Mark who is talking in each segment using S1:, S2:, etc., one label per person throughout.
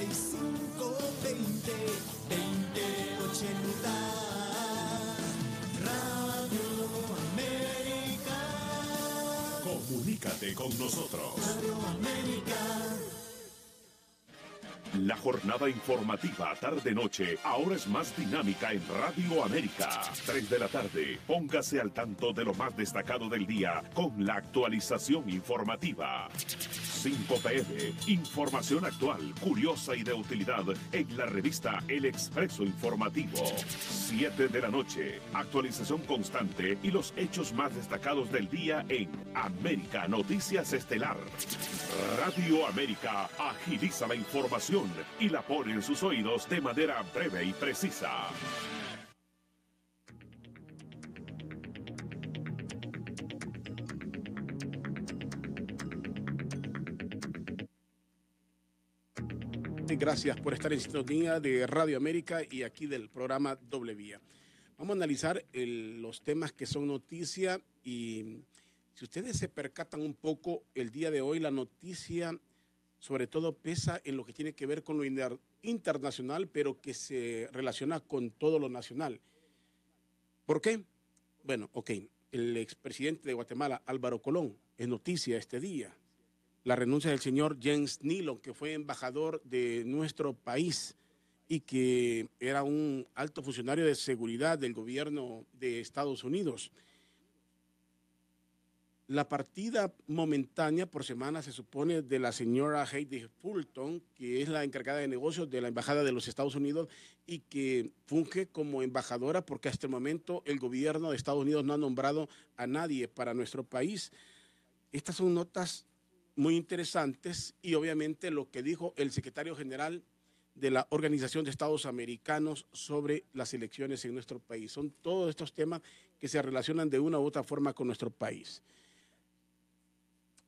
S1: 520, 20 20 80 Radio América
S2: Comunícate con nosotros
S1: Radio América
S2: la jornada informativa tarde-noche ahora es más dinámica en Radio América. 3 de la tarde, póngase al tanto de lo más
S1: destacado del día con la actualización informativa. 5 pm, información actual, curiosa y de utilidad en la revista El Expreso Informativo. 7 de la noche, actualización constante y los hechos más
S2: destacados del día en América Noticias Estelar. Radio América
S1: agiliza la información y la pone en sus oídos de manera breve y precisa.
S2: Gracias por estar en sintonía de Radio América y aquí del programa Doble Vía. Vamos a analizar los temas que son noticia y si ustedes se percatan un poco, el día de hoy la noticia sobre todo pesa en lo que tiene que ver con lo internacional, pero que se relaciona con todo lo nacional. ¿Por qué? Bueno, ok, el expresidente de Guatemala, Álvaro Colón, es noticia este día. La renuncia del señor James Nilon, que fue embajador de nuestro país y que era un alto funcionario de seguridad del gobierno de Estados Unidos. La partida momentánea por semana se supone de la señora Heidi Fulton, que es la encargada de negocios de la Embajada de los Estados Unidos y que funge como embajadora porque hasta el momento el gobierno de Estados Unidos no ha nombrado a nadie para nuestro país. Estas son notas muy interesantes y obviamente lo que dijo el secretario general de la Organización de Estados Americanos sobre las elecciones en nuestro país. Son todos estos temas que se relacionan de una u otra forma con nuestro país.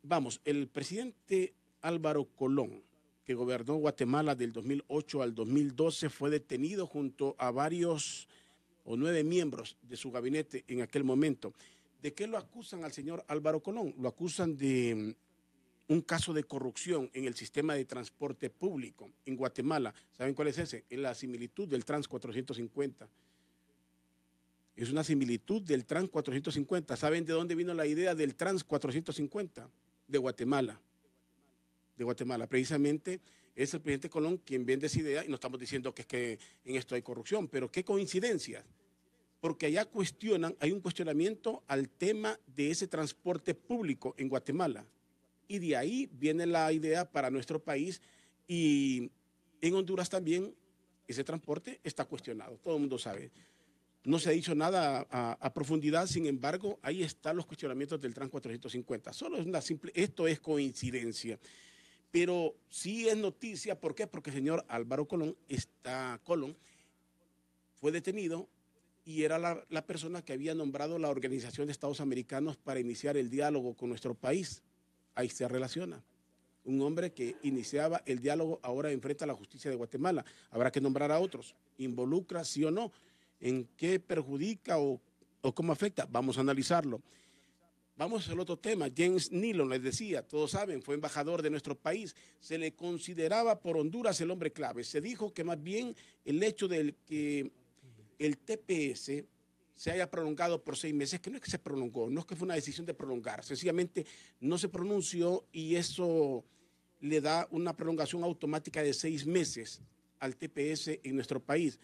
S2: Vamos, el presidente Álvaro Colón, que gobernó Guatemala del 2008 al 2012, fue detenido junto a varios o nueve miembros de su gabinete en aquel momento. ¿De qué lo acusan al señor Álvaro Colón? Lo acusan de mm, un caso de corrupción en el sistema de transporte público en Guatemala. ¿Saben cuál es ese? Es la similitud del Trans 450. Es una similitud del Trans 450. ¿Saben de dónde vino la idea del Trans 450? de Guatemala. De Guatemala. Precisamente es el presidente Colón quien vende esa idea y no estamos diciendo que que en esto hay corrupción, pero qué coincidencia. Porque allá cuestionan, hay un cuestionamiento al tema de ese transporte público en Guatemala. Y de ahí viene la idea para nuestro país y en Honduras también ese transporte está cuestionado, todo el mundo sabe. No se ha dicho nada a, profundidad, sin embargo, ahí están los cuestionamientos del Trans 450. Solo es una simple, esto es coincidencia. Pero sí es noticia, ¿por qué? Porque el señor Álvaro Colón está, Colón, fue detenido y era la, la persona que había nombrado la Organización de Estados Americanos para iniciar el diálogo con nuestro país. Ahí se relaciona un hombre que iniciaba el diálogo ahora enfrenta a la justicia de Guatemala. Habrá que nombrar a otros. Involucra, sí o no, en qué perjudica o, cómo afecta. Vamos a analizarlo. Vamos al otro tema. James Nealon les decía, todos saben, fue embajador de nuestro país. Se le consideraba por Honduras el hombre clave. Se dijo que más bien el hecho de que el TPS se haya prolongado por seis meses, que no es que se prolongó, no es que fue una decisión de prolongar, sencillamente no se pronunció y eso le da una prolongación automática de seis meses al TPS en nuestro país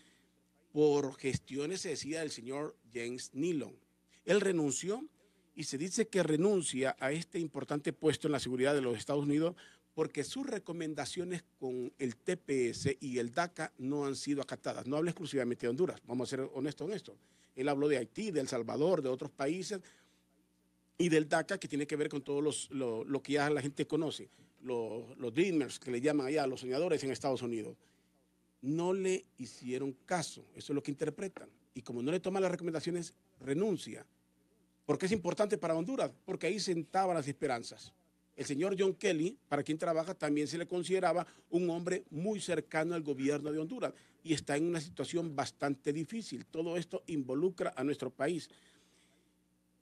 S2: por gestiones, se decía, del señor James Nilon. Él renunció y se dice que renuncia a este importante puesto en la seguridad de los Estados Unidos porque sus recomendaciones con el TPS y el DACA no han sido acatadas. No habla exclusivamente de Honduras, vamos a ser honestos en esto. Él habló de Haití, de El Salvador, de otros países y del DACA que tiene que ver con todo lo, que ya la gente conoce, los, los dreamers que le llaman allá, los soñadores en Estados Unidos no le hicieron caso. Eso es lo que interpretan. Y como no le toman las recomendaciones, renuncia. Porque es importante para Honduras, porque ahí sentaban las esperanzas. El señor John Kelly, para quien trabaja, también se le consideraba un hombre muy cercano al gobierno de Honduras y está en una situación bastante difícil. Todo esto involucra a nuestro país.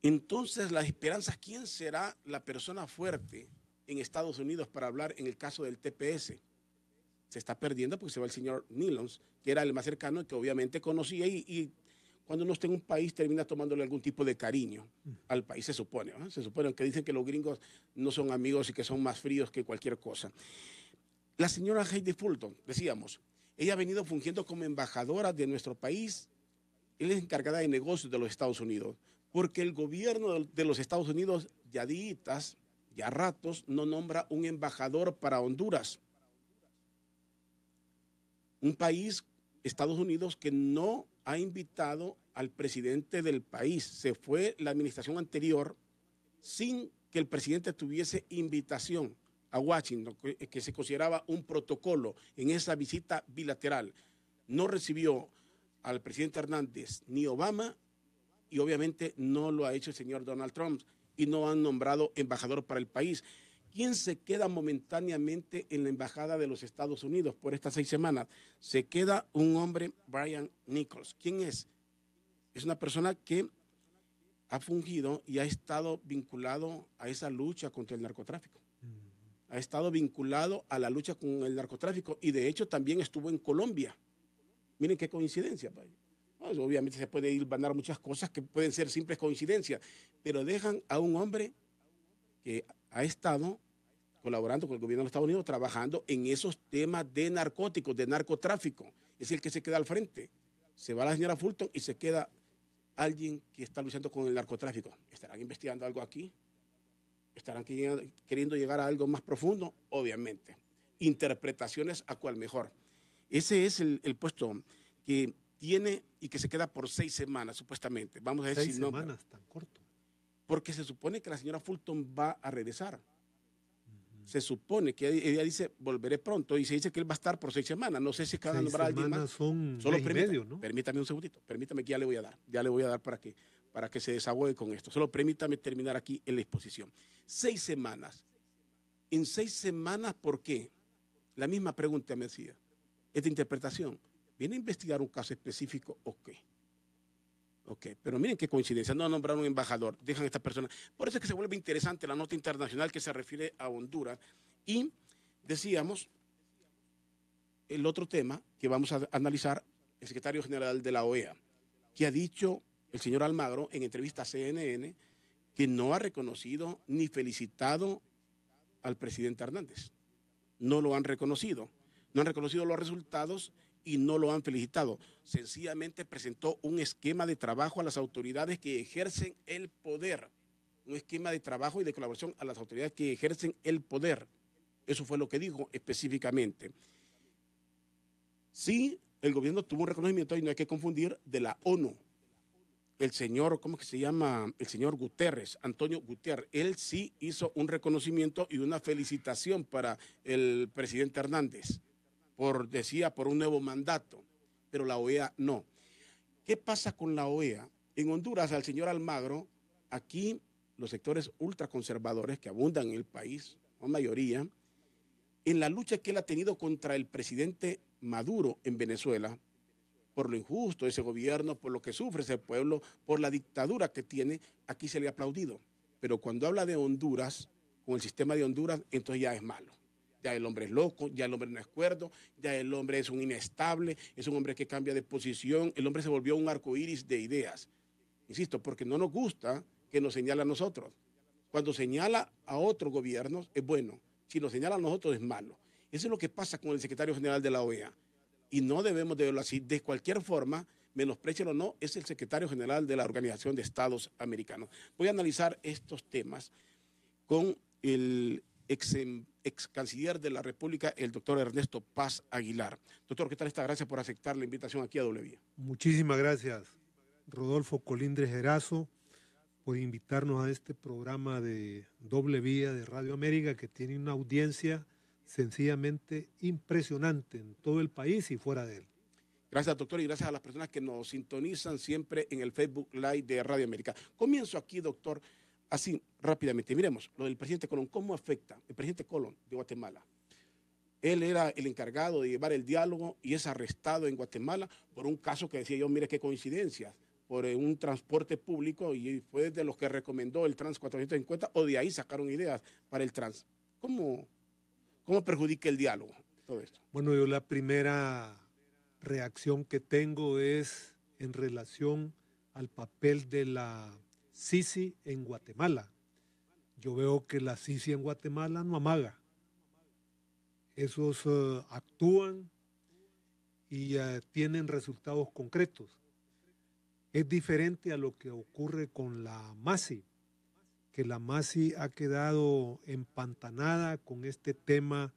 S2: Entonces, las esperanzas, ¿quién será la persona fuerte en Estados Unidos para hablar en el caso del TPS? se está perdiendo porque se va el señor Nilons, que era el más cercano y que obviamente conocía y, cuando uno está en un país termina tomándole algún tipo de cariño mm. al país, se supone. Se supone, que dicen que los gringos no son amigos y que son más fríos que cualquier cosa. La señora Heidi Fulton, decíamos, ella ha venido fungiendo como embajadora de nuestro país. Él es encargada de negocios de los Estados Unidos, porque el gobierno de los Estados Unidos, ya días ya ratos, no nombra un embajador para Honduras un país, Estados Unidos, que no ha invitado al presidente del país. Se fue la administración anterior sin que el presidente tuviese invitación a Washington, que, se consideraba un protocolo en esa visita bilateral. No recibió al presidente Hernández ni Obama y obviamente no lo ha hecho el señor Donald Trump y no han nombrado embajador para el país. ¿Quién se queda momentáneamente en la Embajada de los Estados Unidos por estas seis semanas? Se queda un hombre, Brian Nichols. ¿Quién es? Es una persona que ha fungido y ha estado vinculado a esa lucha contra el narcotráfico. Mm. Ha estado vinculado a la lucha con el narcotráfico y de hecho también estuvo en Colombia. Miren qué coincidencia, ah, obviamente se puede ir hilvanar muchas cosas que pueden ser simples coincidencias, pero dejan a un hombre que ha estado colaborando con el gobierno de Estados Unidos, trabajando en esos temas de narcóticos, de narcotráfico. Es el que se queda al frente. Se va la señora Fulton y se queda alguien que está luchando con el narcotráfico. ¿Estarán investigando algo aquí? ¿Estarán queriendo llegar a algo más profundo? Obviamente. Interpretaciones a cual mejor. Ese es el, puesto que tiene y que se queda por seis semanas, supuestamente. Vamos a decir. Seis semanas, tan corto. Porque se supone que la señora Fulton va a regresar se supone que ella dice volveré pronto y se dice que él va a estar por seis semanas. No sé si cada nombrada alguien más.
S1: Son Solo permítame, ¿no?
S2: permítame un segundito, permítame que ya le voy a dar, ya le voy a dar para que, para que se desahogue con esto. Solo permítame terminar aquí en la exposición. Seis semanas. En seis semanas, ¿por qué? La misma pregunta me decía. Esta interpretación. ¿Viene a investigar un caso específico o qué? Ok, pero miren qué coincidencia, no nombrado un embajador, dejan a esta persona. Por eso es que se vuelve interesante la nota internacional que se refiere a Honduras. Y decíamos, el otro tema que vamos a analizar, el secretario general de la OEA, que ha dicho el señor Almagro en entrevista a CNN que no ha reconocido ni felicitado al presidente Hernández. No lo han reconocido. No han reconocido los resultados y no lo han felicitado. Sencillamente presentó un esquema de trabajo a las autoridades que ejercen el poder. Un esquema de trabajo y de colaboración a las autoridades que ejercen el poder. Eso fue lo que dijo específicamente. Sí, el gobierno tuvo un reconocimiento, y no hay que confundir, de la ONU. El señor, ¿cómo que se llama? El señor Guterres, Antonio Guterres. Él sí hizo un reconocimiento y una felicitación para el presidente Hernández por, decía, por un nuevo mandato, pero la OEA no. ¿Qué pasa con la OEA? En Honduras, al señor Almagro, aquí los sectores ultraconservadores que abundan en el país, la mayoría, en la lucha que él ha tenido contra el presidente Maduro en Venezuela, por lo injusto de ese gobierno, por lo que sufre ese pueblo, por la dictadura que tiene, aquí se le ha aplaudido. Pero cuando habla de Honduras, con el sistema de Honduras, entonces ya es malo ya el hombre es loco, ya el hombre no es cuerdo, ya el hombre es un inestable, es un hombre que cambia de posición, el hombre se volvió un arco iris de ideas. Insisto, porque no nos gusta que nos señale a nosotros. Cuando señala a otros gobiernos es bueno, si nos señala a nosotros es malo. Eso es lo que pasa con el secretario general de la OEA. Y no debemos de verlo así. De cualquier forma, menosprecien o no, es el secretario general de la Organización de Estados Americanos. Voy a analizar estos temas con el Em, ex, canciller de la República, el doctor Ernesto Paz Aguilar. Doctor, ¿qué tal está? Gracias por aceptar la invitación aquí a Doble Vía.
S1: Muchísimas gracias, Rodolfo Colindres Gerazo, por invitarnos a este programa de Doble Vía de Radio América, que tiene una audiencia sencillamente impresionante en todo el país y fuera de él. Gracias, doctor, y gracias a las personas que
S2: nos sintonizan siempre en el Facebook Live de Radio América. Comienzo aquí, doctor, así, rápidamente. Miremos, lo del presidente Colón, ¿cómo afecta? El presidente Colón de Guatemala. Él era el encargado de llevar el diálogo y es arrestado en Guatemala por un caso que decía yo, mire qué coincidencia, por eh, un transporte público y fue de los que recomendó el Trans 450 o de ahí sacaron ideas para el Trans. ¿Cómo, cómo perjudica el diálogo todo esto?
S1: Bueno, yo la primera reacción que tengo es en relación al papel de la Sisi en Guatemala. Yo veo que la CICI en Guatemala no amaga. Esos eh, actúan y eh, tienen resultados concretos. Es diferente a lo que ocurre con la MASI, que la MASI ha quedado empantanada con este tema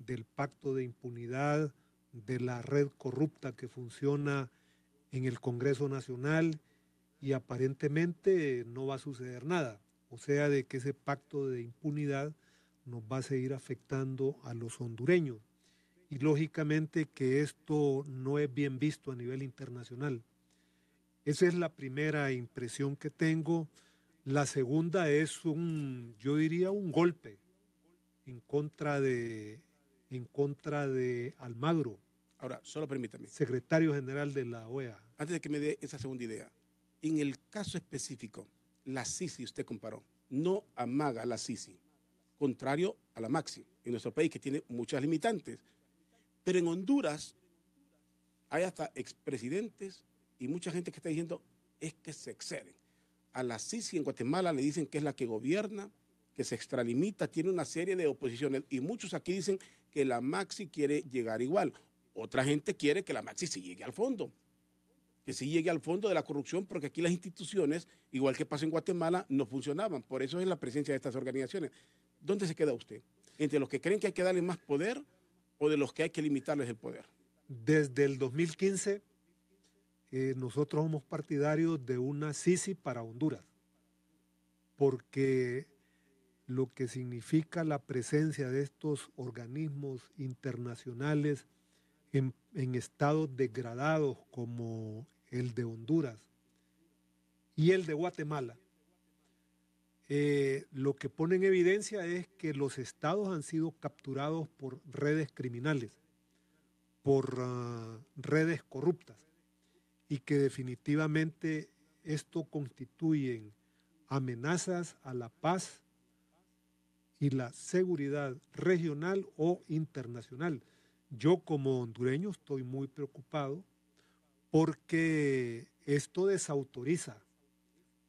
S1: del pacto de impunidad, de la red corrupta que funciona en el Congreso Nacional y aparentemente no va a suceder nada. O sea, de que ese pacto de impunidad nos va a seguir afectando a los hondureños. Y lógicamente que esto no es bien visto a nivel internacional. Esa es la primera impresión que tengo. La segunda es un, yo diría, un golpe en contra de, en contra de Almagro. Ahora, solo permítame. Secretario General de la OEA.
S2: Antes de que me dé esa segunda idea, en el caso específico, la Sisi usted comparó. No amaga la Sisi, contrario a la Maxi, en nuestro país que tiene muchas limitantes. Pero en Honduras hay hasta expresidentes y mucha gente que está diciendo es que se exceden. A la Sisi en Guatemala le dicen que es la que gobierna, que se extralimita, tiene una serie de oposiciones y muchos aquí dicen que la Maxi quiere llegar igual. Otra gente quiere que la Maxi se llegue al fondo que sí llegue al fondo de la corrupción, porque aquí las instituciones, igual que pasa en Guatemala, no funcionaban. Por eso es la presencia de estas organizaciones. ¿Dónde se queda usted? ¿Entre los que creen que hay que darle más poder o de los que hay que limitarles el poder?
S1: Desde el 2015, eh, nosotros somos partidarios de una Sisi para Honduras, porque lo que significa la presencia de estos organismos internacionales en, en, estados degradados como el de Honduras y el de Guatemala, eh, lo que pone en evidencia es que los estados han sido capturados por redes criminales, por ah, redes corruptas, y que definitivamente esto constituyen amenazas a la paz y la seguridad regional o internacional. Yo como hondureño estoy muy preocupado porque esto desautoriza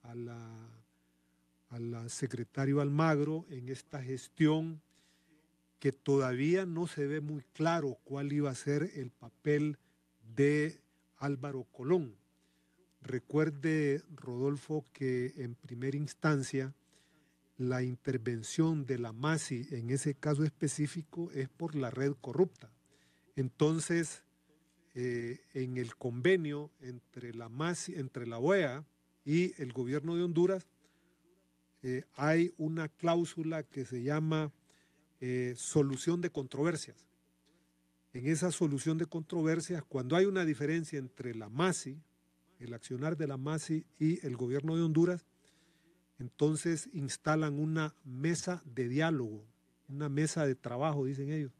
S1: al secretario Almagro en esta gestión que todavía no se ve muy claro cuál iba a ser el papel de Álvaro Colón. Recuerde, Rodolfo, que en primera instancia la intervención de la MASI en ese caso específico es por la red corrupta. Entonces, eh, en el convenio entre la, entre la OEA y el gobierno de Honduras, eh, hay una cláusula que se llama eh, solución de controversias. En esa solución de controversias, cuando hay una diferencia entre la MASI, el accionar de la MASI y el gobierno de Honduras, entonces instalan una mesa de diálogo, una mesa de trabajo, dicen ellos,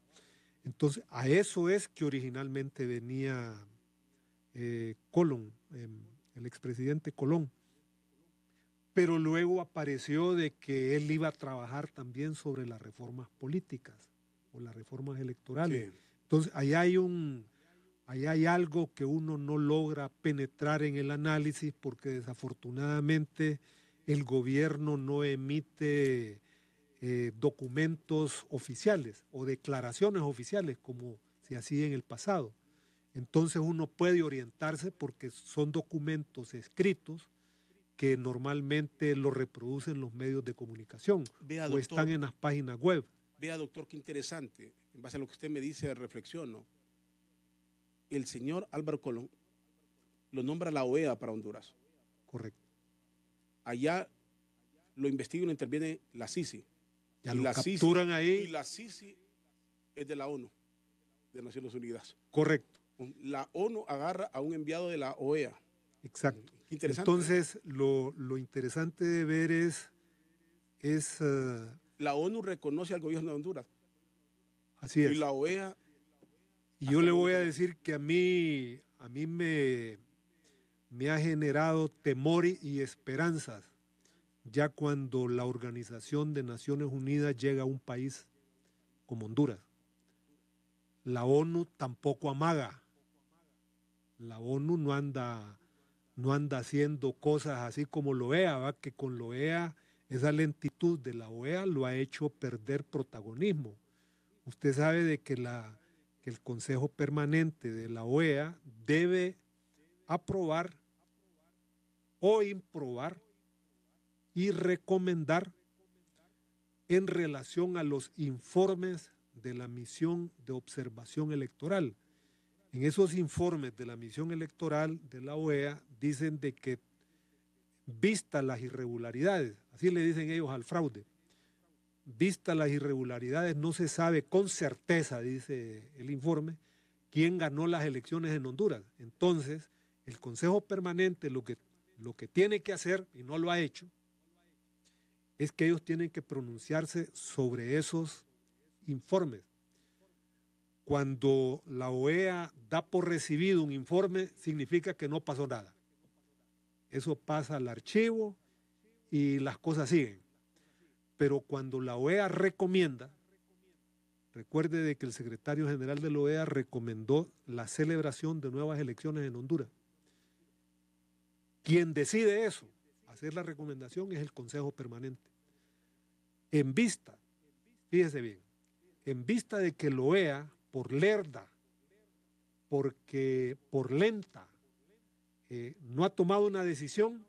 S1: entonces, a eso es que originalmente venía eh, Colón, em, el expresidente Colón. Pero luego apareció de que él iba a trabajar también sobre las reformas políticas o las reformas electorales. Entonces, ahí hay un, Ahí hay algo que uno no logra penetrar en el análisis porque desafortunadamente el gobierno no emite eh, documentos oficiales o declaraciones oficiales como se hacía en el pasado. Entonces uno puede orientarse porque son documentos escritos que normalmente lo reproducen los medios de comunicación o están en las páginas web.
S2: Vea, doctor, qué interesante. En base a lo que usted me dice, reflexiono. El señor Álvaro Colón lo nombra la OEA para Honduras. Correcto. Allá lo investiga y lo interviene la CICI y la capturan ahí. la es de la ONU, de Naciones Unidas. Correcto. La ONU agarra a un enviado de la OEA.
S1: Exacto. Entonces, lo, interesante de ver es... es eh, la ONU reconoce al gobierno de Honduras. Así es. Y la OEA... Y yo le voy a decir que a mí, a mí me, me ha generado temor y esperanzas ya cuando la Organización de Naciones Unidas llega a un país como Honduras. La ONU tampoco amaga. La ONU no anda, no anda haciendo cosas así como lo EA, que con lo EA, esa lentitud de la OEA lo ha hecho perder protagonismo. Usted sabe de que, la, que el Consejo Permanente de la OEA debe aprobar o improbar y recomendar en relación a los informes de la misión de observación electoral. En esos informes de la misión electoral de la OEA dicen de que vista las irregularidades, así le dicen ellos al fraude, vista las irregularidades no se sabe con certeza, dice el informe, quién ganó las elecciones en Honduras. Entonces, el Consejo Permanente lo que, lo que tiene que hacer, y no lo ha hecho, es que ellos tienen que pronunciarse sobre esos informes. Cuando la OEA da por recibido un informe, significa que no pasó nada. Eso pasa al archivo y las cosas siguen. Pero cuando la OEA recomienda, recuerde de que el secretario general de la OEA recomendó la celebración de nuevas elecciones en Honduras. Quien decide eso hacer la recomendación es el Consejo Permanente. En vista, fíjese bien, en vista de que lo vea por lerda, porque por lenta eh, no ha tomado una decisión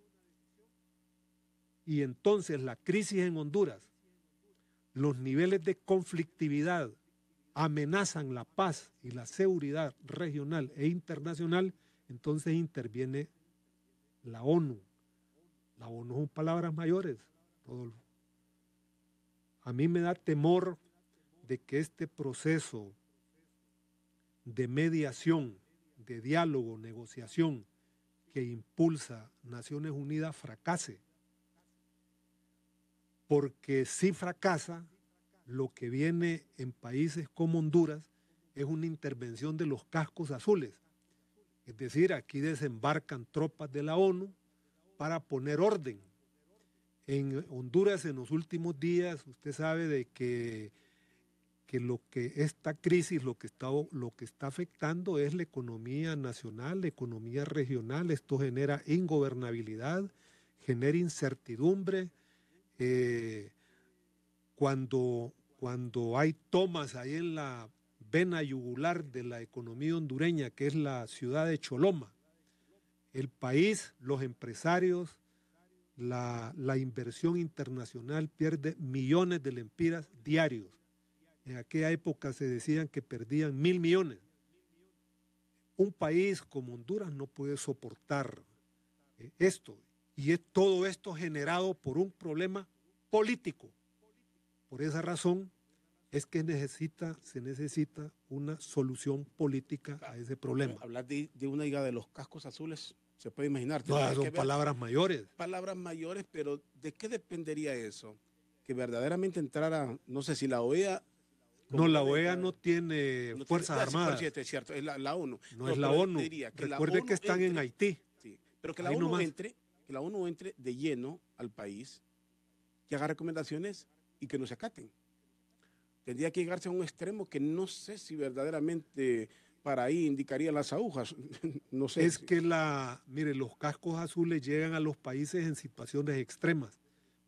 S1: y entonces la crisis en Honduras, los niveles de conflictividad amenazan la paz y la seguridad regional e internacional, entonces interviene la ONU, la ONU son palabras mayores, Rodolfo. A mí me da temor de que este proceso de mediación, de diálogo, negociación que impulsa Naciones Unidas fracase. Porque si fracasa, lo que viene en países como Honduras es una intervención de los cascos azules. Es decir, aquí desembarcan tropas de la ONU, para poner orden. En Honduras en los últimos días, usted sabe de que, que lo que esta crisis lo que, está, lo que está afectando es la economía nacional, la economía regional. Esto genera ingobernabilidad, genera incertidumbre. Eh, cuando, cuando hay tomas ahí en la vena yugular de la economía hondureña, que es la ciudad de Choloma, el país, los empresarios, la, inversión internacional pierde millones de lempiras diarios. En aquella época se decían que perdían mil millones. Un país como Honduras no puede soportar eh, esto. Y es todo esto generado por un problema político. Por esa razón es que se necesita una solución política a ese problema.
S2: Hablar de, una idea de los cascos azules se puede imaginar. No, son palabras mayores. Palabras mayores, pero ¿de qué dependería eso? Que verdaderamente entrara, no sé si la OEA... No, la OEA e no tiene Fuerzas ah, Armadas. Es cierto, es la, ONU. No, es la ONU. Recuerde que están en Haití. pero que la, ONU entre, que la ONU entre de lleno al país, que haga recomendaciones y que no se acaten. Tendría que llegarse a un extremo que no sé si verdaderamente para ahí indicaría las agujas. no sé. Es
S1: que la, mire, los cascos azules llegan a los países en situaciones extremas.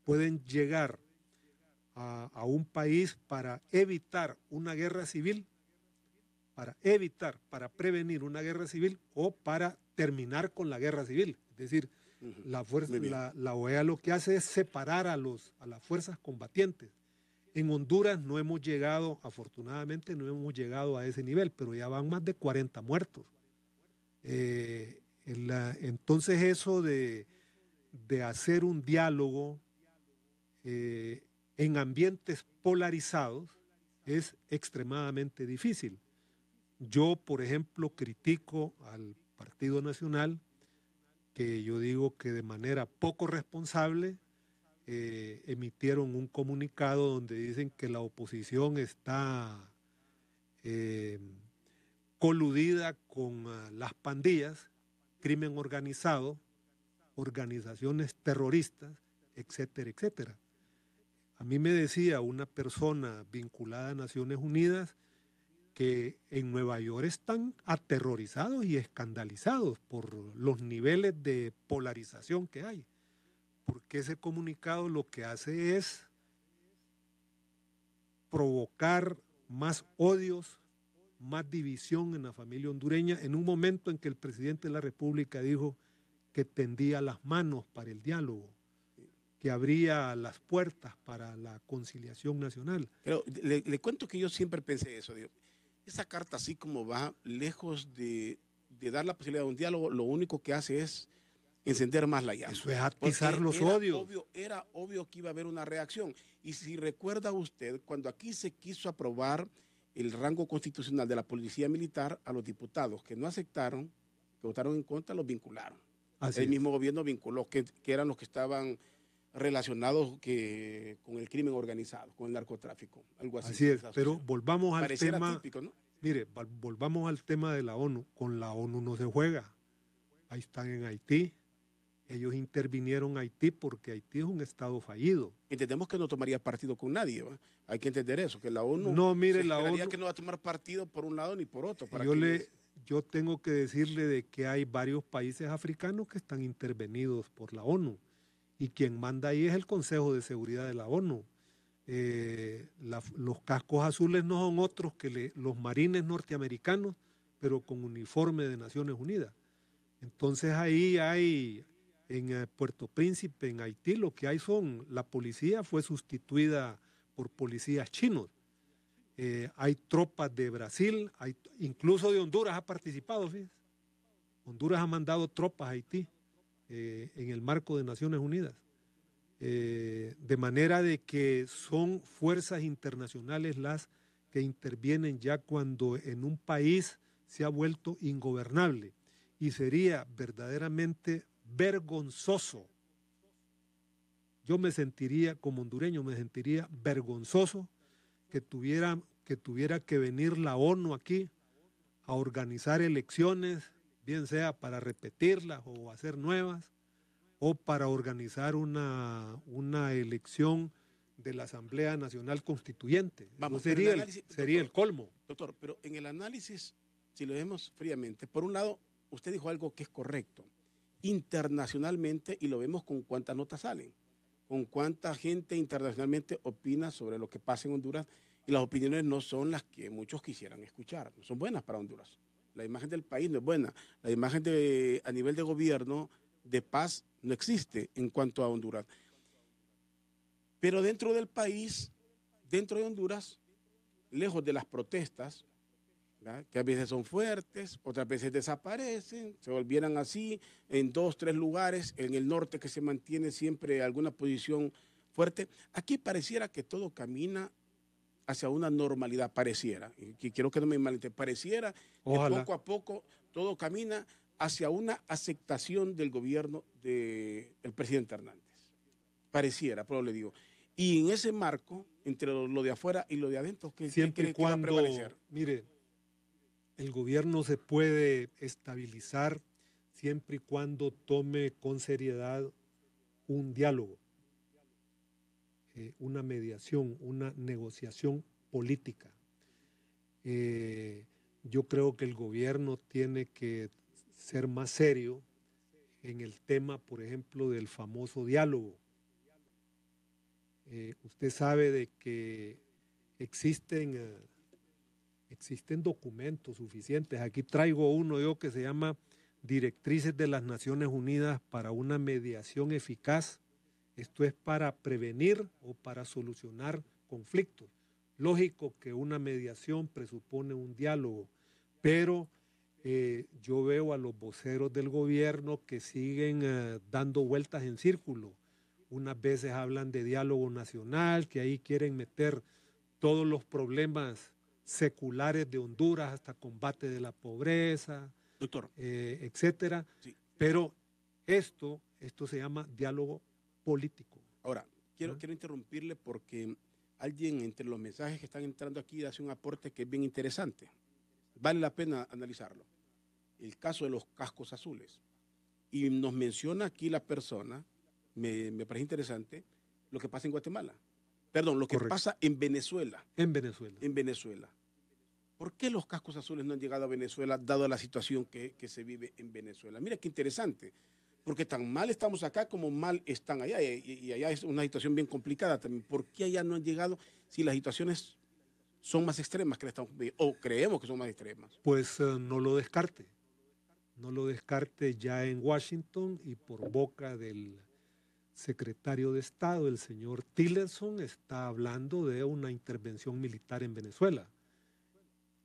S1: Pueden llegar a, un país para evitar una guerra civil, para evitar, para prevenir una guerra civil o para terminar con la guerra civil. Es decir, la, fuerza, OEA e lo que hace es separar a, los, a las fuerzas combatientes en Honduras no hemos llegado, afortunadamente no hemos llegado a ese nivel, pero ya van más de 40 muertos. Eh, entonces eso de, hacer un diálogo eh, en ambientes polarizados es extremadamente difícil. Yo, por ejemplo, critico al Partido Nacional, que yo digo que de manera poco responsable eh, emitieron un comunicado donde dicen que la oposición está em, coludida con ah, las pandillas, crimen organizado, organizaciones terroristas, etcétera, etcétera. A mí me decía una persona vinculada a Naciones Unidas que en Nueva York están aterrorizados y escandalizados por los niveles de polarización que hay porque ese comunicado lo que hace es provocar más odios, más división en la familia hondureña, en un momento en que el presidente de la República dijo que tendía las manos para el diálogo, que abría las puertas para la conciliación nacional.
S2: Pero le, cuento que yo siempre pensé eso, esa carta así como va, lejos de, de dar la posibilidad de un diálogo, lo único que hace es encender más la llama. Eso es atizar los era odios. Obvio, era obvio que iba a haber una reacción. Y si recuerda usted, cuando aquí se quiso aprobar el rango constitucional de la policía militar a los diputados que no aceptaron, que votaron en contra, los vincularon. el mismo gobierno vinculó, que, que, eran los que estaban relacionados que, con el crimen organizado, con el narcotráfico, algo así. Así es, pero volvamos al tema...
S1: Mire, volvamos al tema de la ONU. Con la ONU no se juega. Ahí están en Haití, ellos intervinieron Haití porque Haití es un Estado fallido. Entendemos que no tomaría partido con nadie, hay
S2: que entender eso, que la ONU no mire la ONU que no va a tomar partido por un lado ni por otro. yo le,
S1: yo tengo que decirle de que hay varios países africanos que están intervenidos por la ONU y quien manda ahí es el Consejo de Seguridad de la ONU. Eh, los cascos azules no son otros que los marines norteamericanos, pero con uniforme de Naciones Unidas. Entonces ahí hay, en eh, Puerto Príncipe, en Haití, lo que hay son, la policía fue sustituida por policías chinos. Eh, hay tropas de Brasil, hay, incluso de Honduras ha participado, Honduras ha mandado tropas a Haití eh, en el marco de Naciones Unidas. de manera de que son fuerzas internacionales las que intervienen ya cuando en un país se ha vuelto ingobernable. Y sería verdaderamente vergonzoso. Yo me sentiría, como hondureño, me sentiría vergonzoso que tuviera, que tuviera que venir la ONU aquí a organizar elecciones, bien sea para repetirlas o hacer nuevas, o para organizar una, una elección de la Asamblea Nacional Constituyente. sería, el colmo. Doctor,
S2: pero en el análisis, si lo vemos fríamente, por un lado, usted dijo algo que es correcto internacionalmente y lo vemos con cuántas notas salen, con cuánta gente internacionalmente opina sobre lo que pasa en Honduras y las opiniones no son las que muchos quisieran escuchar, no son buenas para Honduras. La imagen del país no es buena, la imagen de, a nivel de gobierno de paz no existe en cuanto a Honduras. Pero dentro del país, dentro de Honduras, lejos de las protestas, que a veces son fuertes, otras veces desaparecen, se volvieran así en dos, tres lugares, en el norte que se mantiene siempre alguna posición fuerte. Aquí pareciera que todo camina hacia una normalidad, pareciera, y quiero que no me malinterpreten, pareciera que poco a poco todo camina hacia una aceptación del gobierno del presidente Hernández. Pareciera, pero le digo. Y
S1: en ese marco,
S2: entre lo, de afuera y lo de adentro, que siempre cuando,
S1: Mire, el gobierno se puede estabilizar siempre y cuando tome con seriedad un diálogo, eh, una mediación, una negociación política. Eh, yo creo que el gobierno tiene que ser más serio en el tema, por ejemplo, del famoso diálogo. Eh, usted sabe de que existen existen documentos suficientes. Aquí traigo uno yo que se llama Directrices de las Naciones Unidas para una mediación eficaz. Esto es para prevenir o para solucionar conflictos. Lógico que una mediación presupone un diálogo, pero eh, yo veo a los voceros del gobierno que siguen eh, dando vueltas en círculo. Unas veces hablan de diálogo nacional, que ahí quieren meter todos los problemas seculares de Honduras, hasta combate de la pobreza, Doctor. Eh, etcétera. Pero esto, esto se llama diálogo político. Ahora,
S2: quiero, ¿Ah? quiero interrumpirle porque alguien entre los mensajes que están entrando aquí hace un aporte que es bien interesante. Vale la pena analizarlo. El caso de los cascos azules. Y nos menciona aquí la persona, me, parece interesante, lo que pasa en Guatemala. Perdón, lo que pasa en Venezuela. En Venezuela. En Venezuela. ¿Por qué los cascos azules no han llegado a Venezuela, dado la situación que, se vive en Venezuela? Mira qué interesante, porque tan mal estamos acá como mal están allá, y, allá es una situación bien complicada también. ¿Por qué allá no han llegado si las situaciones son más extremas que estamos o creemos que son más extremas?
S1: Pues eh, no lo descarte, no lo descarte ya en Washington y por boca del secretario de Estado, el señor Tillerson, está hablando de una intervención militar en Venezuela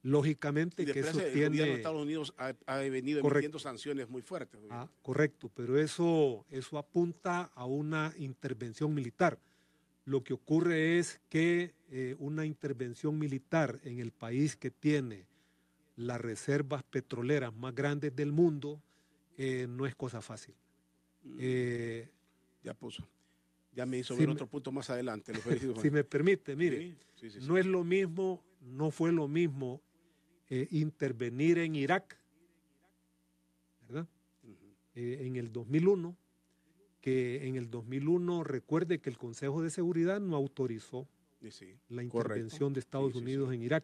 S1: Lógicamente que eso tiene... Estados
S2: Unidos ha, venido correcto. sanciones muy fuertes. Ah,
S1: correcto, pero eso, eso apunta a una intervención militar. Lo que ocurre es que eh, una intervención militar en el país que tiene las reservas petroleras más grandes del mundo eh, no es cosa fácil. Mm. Eh, ya puso. Ya me hizo ver otro punto más adelante.
S2: si me permite, mire,
S1: no es lo mismo, no fue lo mismo eh, intervenir en Irak, eh, en el 2001, que en el 2001 recuerde que el Consejo de Seguridad no autorizó la intervención de Estados Unidos en Irak.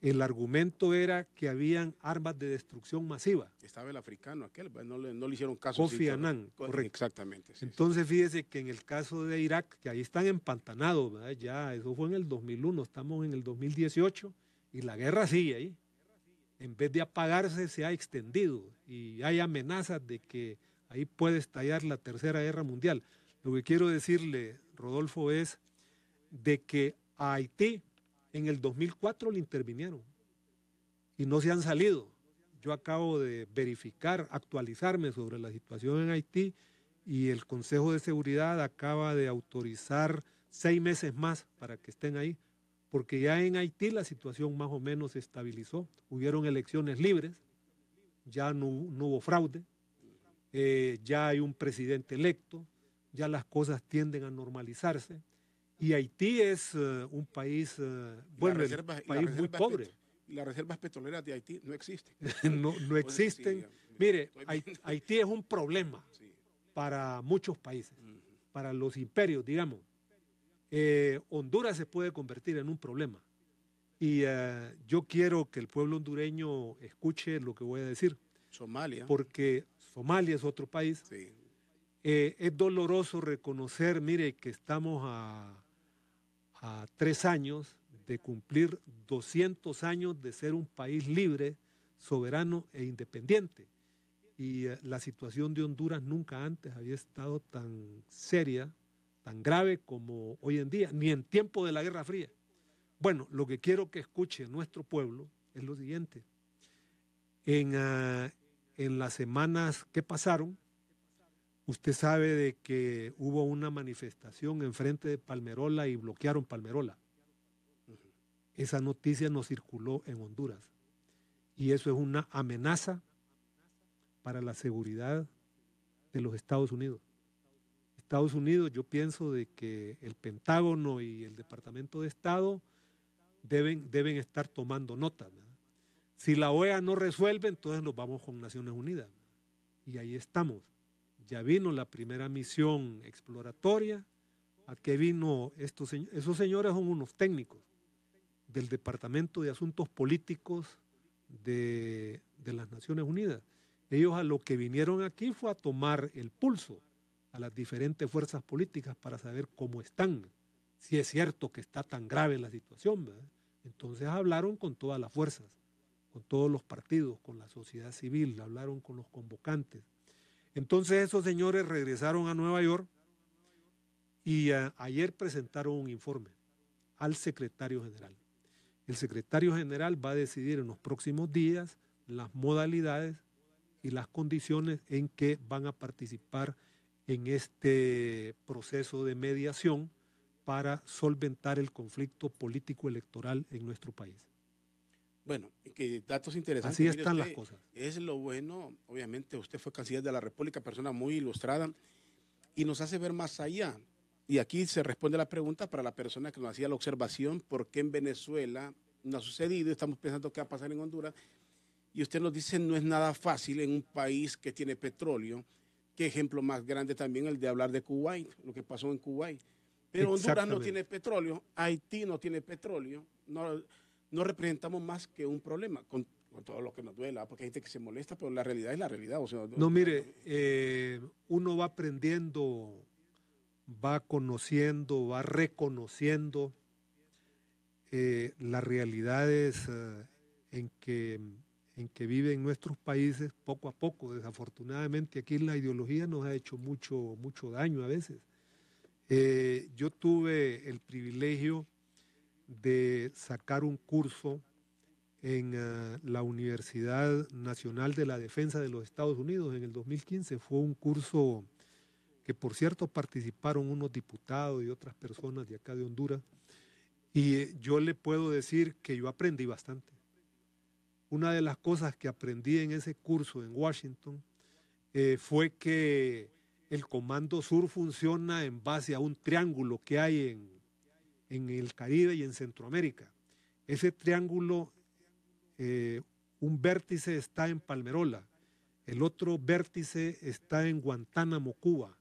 S1: El argumento era que habían armas de destrucción masiva.
S2: Estaba el africano aquel, pues, no le, hicieron caso. Kofi Annan, correcto. Exactamente.
S1: Entonces fíjese que en el caso de Irak, que ahí están empantanados, ya eso fue en el 2001, estamos en el 2018 y la guerra sigue ahí en vez de apagarse, se ha extendido y hay amenazas de que ahí puede estallar la Tercera Guerra Mundial. Lo que quiero decirle, Rodolfo, es de que a Haití en el 2004 le intervinieron y no se han salido. Yo acabo de verificar, actualizarme sobre la situación en Haití y el Consejo de Seguridad acaba de autorizar seis meses más para que estén ahí porque ya en Haití la situación más o menos se estabilizó. Hubieron elecciones libres, ya no, hubo fraude, eh, ya hay un presidente electo, ya las cosas tienden a normalizarse. Y Haití es eh, un país, eh, bueno, país muy pobre.
S2: Las reservas petroleras de Haití no existen.
S1: no, pues, existen. Mire, Haití, es un problema para muchos países, para los imperios, digamos. Eh, Honduras se puede convertir en un problema. Y eh, yo quiero que el pueblo hondureño escuche lo que voy a decir. Somalia. Porque Somalia es otro país. Sí. Eh, es doloroso reconocer, mire, que estamos a, tres años de cumplir 200 años de ser un país libre, soberano e independiente. Y la situación de Honduras nunca antes había estado tan seria, tan grave como hoy en día, ni en tiempo de la Guerra Fría. Bueno, lo que quiero que escuche nuestro pueblo es lo siguiente. En, ah, las semanas que pasaron, usted sabe de que hubo una manifestación enfrente de Palmerola y bloquearon Palmerola. Esa noticia no circuló en Honduras. Y eso es una amenaza para la seguridad de los Estados Unidos. Estados Unidos, yo pienso de que el Pentágono y el Departamento de Estado deben, deben estar tomando nota. Si la OEA no resuelve, entonces nos vamos con Naciones Unidas. Y ahí estamos. Ya vino la primera misión exploratoria. ¿A qué vino estos Esos señores son unos técnicos del Departamento de Asuntos Políticos de las Naciones Unidas. Ellos a lo que vinieron aquí fue a tomar el pulso a las diferentes fuerzas políticas para saber cómo están, si es cierto que está tan grave la situación. Entonces hablaron con todas las fuerzas, con todos los partidos, con la sociedad civil, hablaron con los convocantes. Entonces esos señores regresaron a Nueva York y ayer presentaron un informe al secretario general. El secretario general va a decidir en los próximos días las modalidades y las condiciones en que van a participar en este proceso de mediación para solventar el conflicto político electoral en nuestro país.
S2: Bueno, que datos interesantes. Así están las cosas. Es lo bueno, obviamente usted fue canciller de la República, persona muy ilustrada, y nos hace ver más allá. Y aquí se responde la pregunta para la persona que nos hacía la observación, ¿por qué en Venezuela no ha sucedido? Estamos pensando qué va a pasar en Honduras. Y usted nos dice, no es nada fácil en un país que tiene petróleo, Qué ejemplo más grande también el de hablar de Kuwait, lo que pasó en Kuwait. Pero Honduras no tiene petróleo, Haití no tiene petróleo, no, representamos más que un problema, con, todo lo que nos duela, porque hay gente que se molesta, pero la realidad es la realidad. no,
S1: mire, eh, uno va aprendiendo, va conociendo, va reconociendo eh, las realidades eh, en que en que vive en nuestros países poco a poco. Desafortunadamente aquí la ideología nos ha hecho mucho, mucho daño a veces. Eh, yo tuve el privilegio de sacar un curso en ah, la Universidad Nacional de la Defensa de los Estados Unidos en el 2015. Fue un curso que, por cierto, participaron unos diputados y otras personas de acá de Honduras. Y eh, yo le puedo decir que yo aprendí bastante una de las cosas que aprendí en ese curso en Washington eh, fue que el Comando Sur funciona en base a un triángulo que hay en, en el Caribe y en Centroamérica. Ese triángulo, eh, un vértice está en Palmerola, el otro vértice está en Guantánamo, Cuba,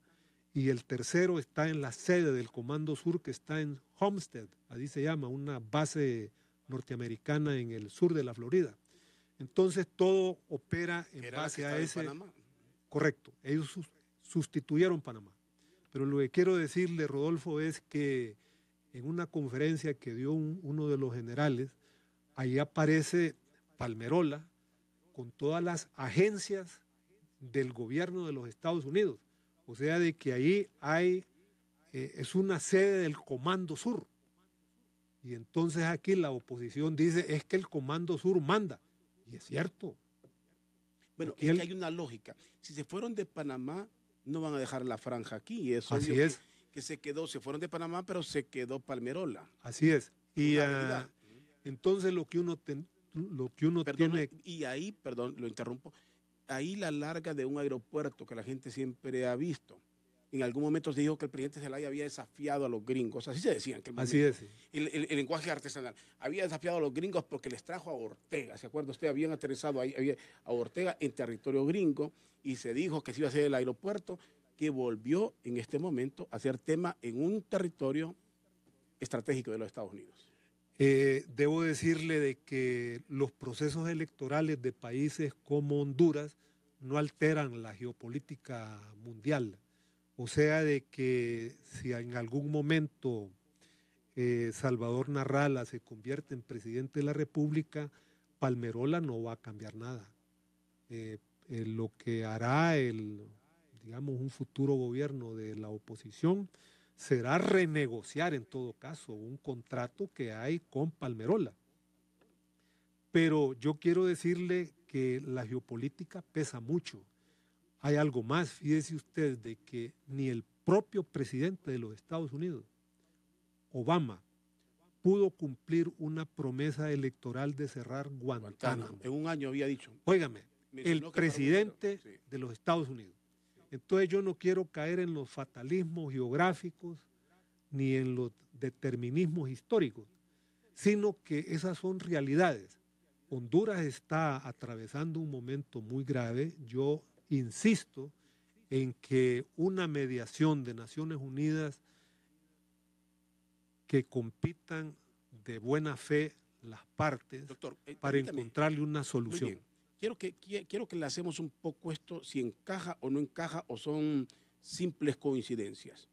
S1: y el tercero está en la sede del Comando Sur que está en Homestead, así se llama, una base norteamericana en el sur de la Florida. Entonces todo opera en base a ese. Correcto, ellos sustituyeron Panamá. Pero lo que quiero decirle, Rodolfo, es que en una conferencia que dio uno de los generales, ahí aparece Palmerola con todas las agencias del gobierno de los Estados Unidos. O sea, de que ahí hay, eh, es una sede del Comando Sur. Y entonces aquí la oposición dice, es que el Comando Sur manda. Y es cierto. Bueno, es hay una lógica. Si se fueron de Panamá,
S2: no van a dejar la franja aquí. eso Así es. Que, se quedó, se fueron de Panamá, pero se quedó Palmerola.
S1: Así es. Y ah, entonces lo que uno, lo que uno tiene...
S2: Y ahí, perdón, lo interrumpo, ahí la larga de un aeropuerto que la gente siempre ha visto en algún momento se dijo que el presidente Zelaya había desafiado a los gringos, así se decían. Que el así es. El, lenguaje artesanal. Había desafiado a los gringos porque les trajo a Ortega, ¿se acuerda usted? Habían aterrizado ahí, a Ortega en territorio gringo y se dijo que se iba a hacer el aeropuerto que volvió en este momento a ser tema en un territorio estratégico de los Estados Unidos.
S1: Eh, debo decirle de que los procesos electorales de países como Honduras no alteran la geopolítica mundial o sea, de que si en algún momento eh, Salvador Narrala se convierte en presidente de la República, Palmerola no va a cambiar nada. Eh, eh, lo que hará el, digamos, un futuro gobierno de la oposición será renegociar en todo caso un contrato que hay con Palmerola. Pero yo quiero decirle que la geopolítica pesa mucho hay algo más, fíjese usted, de que ni el propio presidente de los Estados Unidos, Obama, pudo cumplir una promesa electoral de cerrar Guantánamo. En un año había dicho. Óigame, el presidente de los Estados Unidos. Entonces yo no quiero caer en los fatalismos geográficos ni en los determinismos históricos, sino que esas son realidades. Honduras está atravesando un momento muy grave. Yo insisto en que una mediación de Naciones Unidas que compitan de buena fe las partes eh, para encontrarle una solución.
S2: Quiero que, quiero que le hacemos un poco esto, si encaja o no encaja o son simples coincidencias.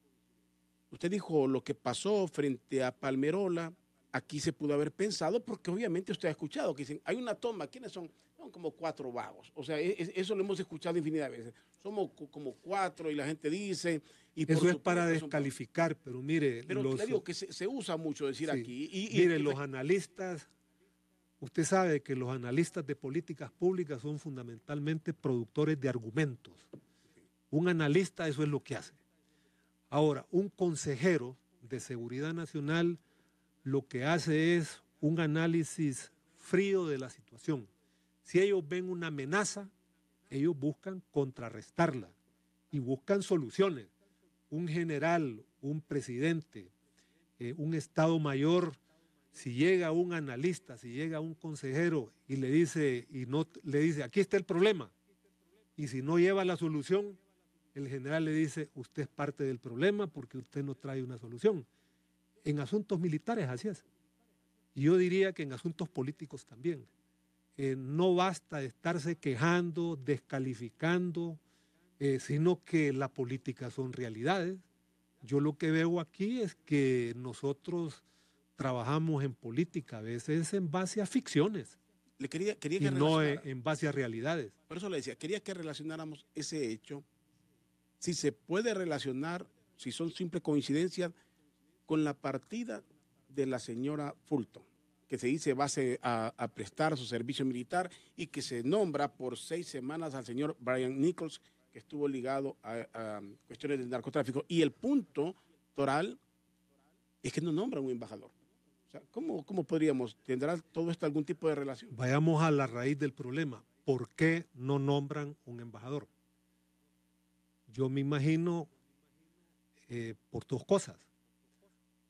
S2: Usted dijo lo que pasó frente a Palmerola, aquí se pudo haber pensado porque obviamente usted ha escuchado que dicen, hay una toma, ¿quiénes son? como cuatro vagos. O sea, e-, e-, eso lo hemos escuchado infinidad de veces. Somos como cuatro
S1: y la gente dice... Y eso es para descalificar, pero mire... Pero le digo
S2: que se, usa mucho decir aquí. mire, los
S1: analistas... Usted sabe que los analistas de políticas públicas son fundamentalmente productores de argumentos. Un analista eso es lo que hace. Ahora, un consejero de seguridad nacional lo que hace es un análisis frío de la situación. Si ellos ven una amenaza, ellos buscan contrarrestarla y buscan soluciones. Un general, un presidente, eh, un Estado mayor, si llega un analista, si llega un consejero y le dice, y no le dice, aquí está el problema, y si no lleva la solución, el general le dice, usted es parte del problema porque usted no trae una solución. En asuntos militares así es. Y yo diría que en asuntos políticos también. Eh, no basta estarse quejando, descalificando, eh, sino que la política son realidades. Yo lo que veo aquí es que nosotros trabajamos en política a veces en base a ficciones. Le quería, que no en base a realidades. Por eso le decía, quería que relacionáramos ese hecho,
S2: si se puede relacionar, si son simples coincidencias, con la partida de la señora Fulton que se dice va a, prestar su servicio militar y que se nombra por seis semanas al señor Brian Nichols, que estuvo ligado a, cuestiones del narcotráfico. Y el punto toral es que no nombra un embajador. O sea, ¿cómo, podríamos? ¿Tendrá todo esto algún tipo de relación?
S1: Vayamos a la raíz del problema. ¿Por qué no nombran un embajador? Yo me imagino eh, por dos cosas.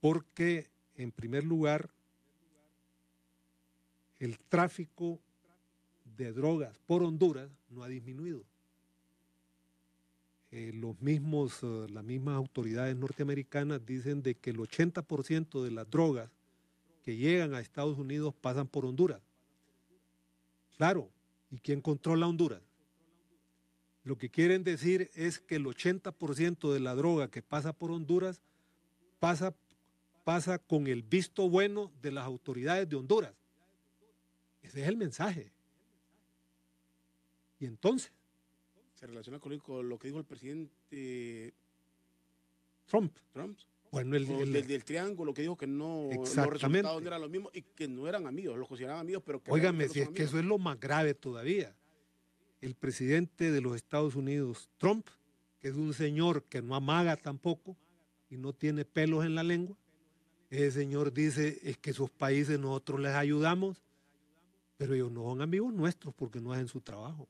S1: Porque, en primer lugar, el tráfico de drogas por Honduras no ha disminuido. Eh, los mismos, eh, las mismas autoridades norteamericanas dicen de que el 80% de las drogas que llegan a Estados Unidos pasan por Honduras. Claro, ¿y quién controla Honduras? Lo que quieren decir es que el 80% de la droga que pasa por Honduras pasa, pasa con el visto bueno de las autoridades de Honduras. Ese es el mensaje. Y entonces. Se relaciona con lo que dijo el
S2: presidente Trump. Trump.
S1: Bueno, el, del
S2: triángulo que dijo que no los resultados eran los y que no eran amigos, los consideraban amigos, pero que si es que eso
S1: es lo más grave todavía. El presidente de los Estados Unidos, Trump, que es un señor que no amaga tampoco y no tiene pelos en la lengua, ese señor dice es que sus países nosotros les ayudamos pero ellos no son amigos nuestros porque no hacen su trabajo.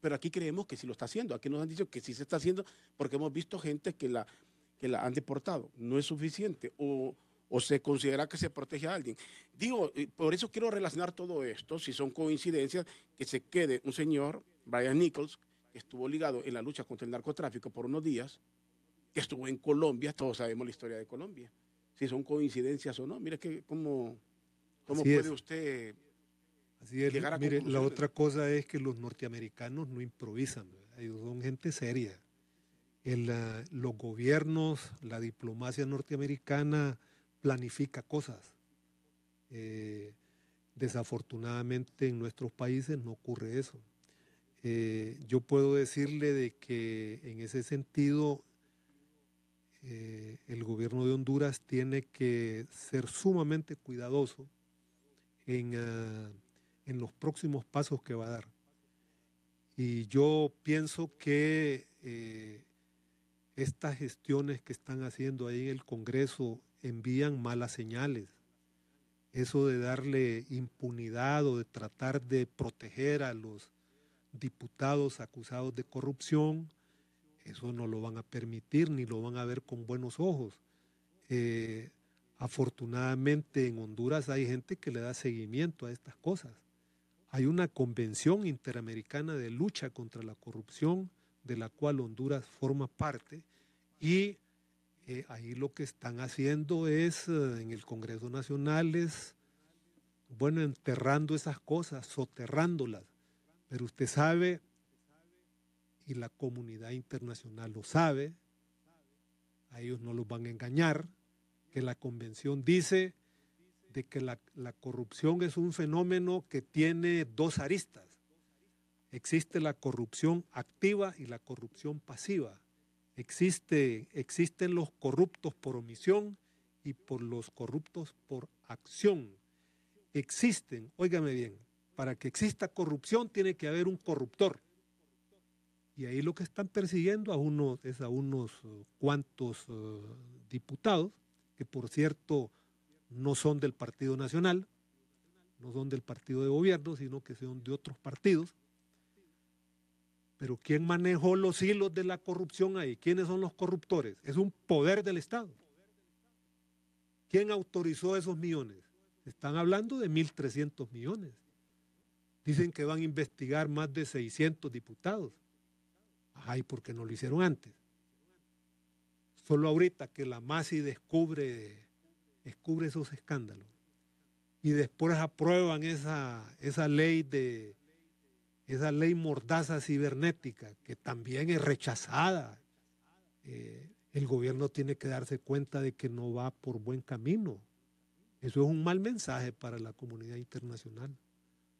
S1: Pero aquí creemos que sí lo está haciendo. Aquí nos han dicho que sí se está haciendo
S2: porque hemos visto gente que la, que la han deportado. No es suficiente. O, se considera que se protege a alguien. Digo, eh, por eso quiero relacionar todo esto, si son coincidencias, que se quede un señor, Brian Nichols, que estuvo ligado en la lucha contra el narcotráfico por unos días, que estuvo en Colombia, todos sabemos la historia de Colombia. Si son coincidencias o no, Mira que cómo, cómo puede usted
S1: mire, la otra cosa es que los norteamericanos no improvisan, son gente seria. los gobiernos, la diplomacia norteamericana planifica cosas. Eh, desafortunadamente en nuestros países no ocurre eso. Eh, yo puedo decirle de que en ese sentido eh, el gobierno de Honduras tiene que ser sumamente cuidadoso en... Ah, en los próximos pasos que va a dar. Y yo pienso que eh, estas gestiones que están haciendo ahí en el Congreso envían malas señales. Eso de darle impunidad o de tratar de proteger a los diputados acusados de corrupción, eso no lo van a permitir ni lo van a ver con buenos ojos. Eh, afortunadamente en Honduras hay gente que le da seguimiento a estas cosas hay una convención interamericana de lucha contra la corrupción de la cual Honduras forma parte y eh, ahí lo que están haciendo es eh, en el Congreso Nacional es, bueno, enterrando esas cosas, soterrándolas. Pero usted sabe, y la comunidad internacional lo sabe, a ellos no los van a engañar, que la convención dice de que la, corrupción es un fenómeno que tiene dos aristas. Existe la corrupción activa y la corrupción pasiva. Existe, existen los corruptos por omisión y por los corruptos por acción. Existen, óigame bien, para que exista corrupción tiene que haber un corruptor. Y ahí lo que están persiguiendo a unos, es a unos eh, cuantos eh, diputados, que por cierto no son del Partido Nacional, no son del partido de gobierno, sino que son de otros partidos. Pero ¿quién manejó los hilos de la corrupción ahí? ¿Quiénes son los corruptores? Es un poder del Estado. ¿Quién autorizó esos millones? Están hablando de 1.300 millones. Dicen que van a investigar más de 600 diputados. Ay, ¿por qué no lo hicieron antes? Solo ahorita que la MASI descubre descubre esos escándalos y después aprueban esa, esa ley de esa ley mordaza cibernética que también es rechazada. Eh, el gobierno tiene que darse cuenta de que no va por buen camino. Eso es un mal mensaje para la comunidad internacional.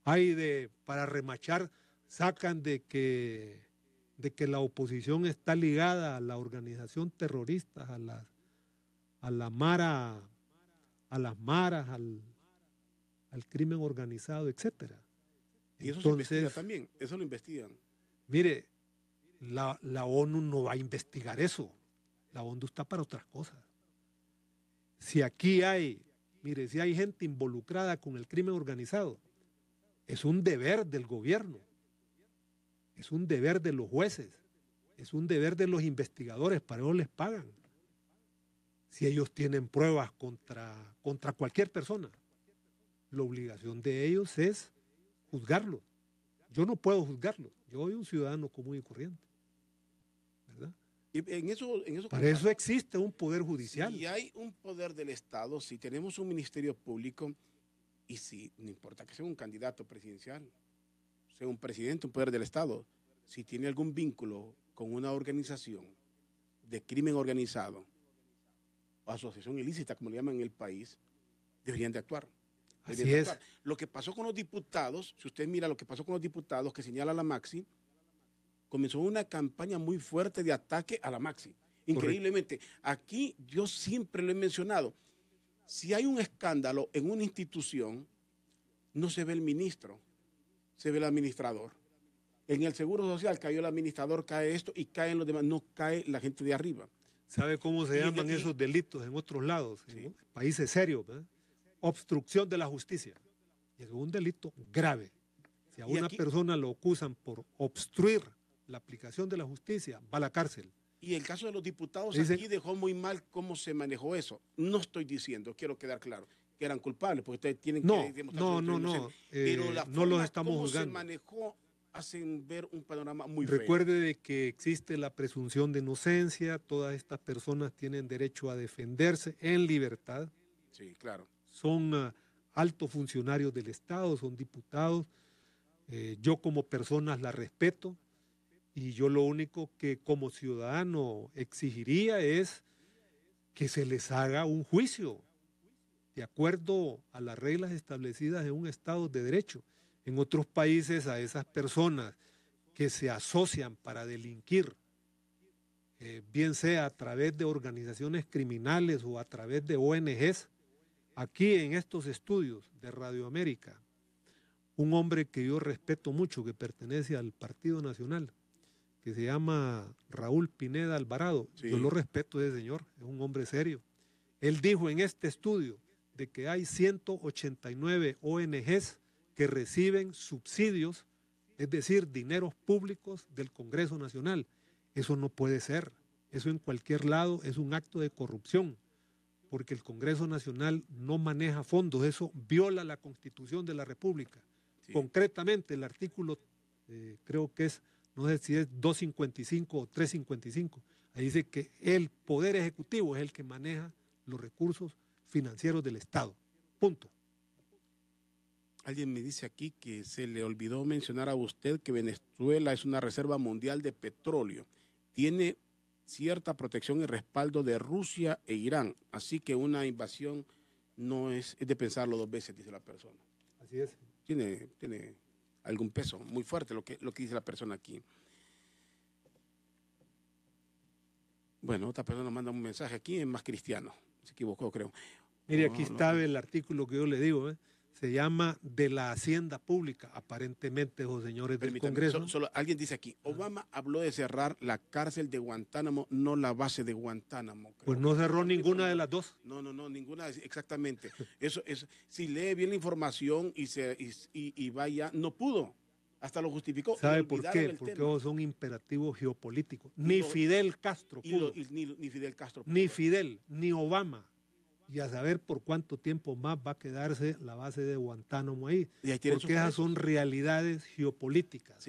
S1: Hay de, para remachar, sacan de que, de que la oposición está ligada a la organización terrorista, a la, a la Mara a las maras, al, crimen organizado, etc. Y eso se también, eso lo investigan. Mire, la, la ONU no va a investigar eso. La ONU está para otras cosas. Si aquí hay, mire, si hay gente involucrada con el crimen organizado, es un deber del gobierno, es un deber de los jueces, es un deber de los investigadores, para ellos les pagan si ellos tienen pruebas contra, contra cualquier persona, la obligación de ellos es juzgarlo. Yo no puedo juzgarlo. Yo soy un ciudadano común y corriente. ¿Verdad?
S2: en eso, Para eso
S1: existe un poder judicial. Si hay
S2: un poder del Estado, si tenemos un ministerio público y si, no importa que sea un candidato presidencial, sea un presidente, un poder del Estado, si tiene algún vínculo con una organización de crimen organizado, asociación ilícita, como le llaman en el país, deberían de actuar. Así es. Lo que pasó con los diputados, si usted mira lo que pasó con los diputados que señala la Maxi, comenzó una campaña muy fuerte de ataque a la Maxi. Increíblemente, aquí yo siempre lo he mencionado, si hay un escándalo en una institución, no se ve el ministro, se ve el administrador. En el Seguro Social cayó el administrador, cae esto y caen los demás, no cae
S1: la gente de arriba. ¿Sabe cómo se llaman esos delitos en otros lados? países serios, Obstrucción de la justicia. Y es un delito grave. Si a una persona lo acusan por obstruir la aplicación de la justicia, va a la cárcel.
S2: Y el caso de los diputados aquí dejó muy mal cómo se manejó eso. No estoy diciendo, quiero quedar claro, que eran culpables, porque ustedes tienen que demostrar no, no, no, eh, no, los estamos juzgando hacen ver un panorama muy Recuerde
S1: de que existe la presunción de inocencia, todas estas personas tienen derecho a defenderse en libertad. Sí, claro. Son ah, altos funcionarios del Estado, son diputados. Eh, yo como personas la respeto y yo lo único que como ciudadano exigiría es que se les haga un juicio de acuerdo a las reglas establecidas en un Estado de Derecho en otros países a esas personas que se asocian para delinquir, eh, bien sea a través de organizaciones criminales o a través de ONGs, aquí en estos estudios de Radio América, un hombre que yo respeto mucho, que pertenece al Partido Nacional, que se llama Raúl Pineda Alvarado, yo lo respeto ese señor, es un hombre serio. Él dijo en este estudio de que hay 189 ONGs que reciben subsidios, es decir, dineros públicos del Congreso Nacional. Eso no puede ser. Eso en cualquier lado es un acto de corrupción, porque el Congreso Nacional no maneja fondos. Eso viola la Constitución de la República. Concretamente, el artículo, eh, creo que es, no sé si es 255 o 355, ahí dice que el Poder Ejecutivo es el que maneja los recursos financieros del Estado. Punto. Alguien me dice aquí que se le olvidó
S2: mencionar a usted que Venezuela es una reserva mundial de petróleo. Tiene cierta protección y respaldo de Rusia e Irán. Así que una invasión no es, es de pensarlo dos veces, dice la persona. Así es. Tiene, tiene algún peso muy fuerte lo que, lo que dice la persona aquí. Bueno, otra persona manda un mensaje aquí, es más cristiano. Se equivocó, creo.
S1: Mire, aquí está el artículo que yo le digo. ¿eh? se llama de la hacienda pública, aparentemente, los señores del Congreso.
S2: Solo, alguien dice aquí, Obama habló de cerrar la cárcel de Guantánamo, no la base de Guantánamo.
S1: Pues no cerró ninguna de las dos.
S2: No, no, no, ninguna, exactamente. eso es, si lee bien la información y, se, y, vaya, no pudo. Hasta lo justificó. ¿Sabe por qué? Porque
S1: son imperativos geopolíticos. Ni, Fidel
S2: Castro. Pudo. ni, Fidel Castro. Ni
S1: Fidel, ni Obama y a saber por cuánto tiempo más va a quedarse la base de Guantánamo ahí. porque esas son realidades geopolíticas.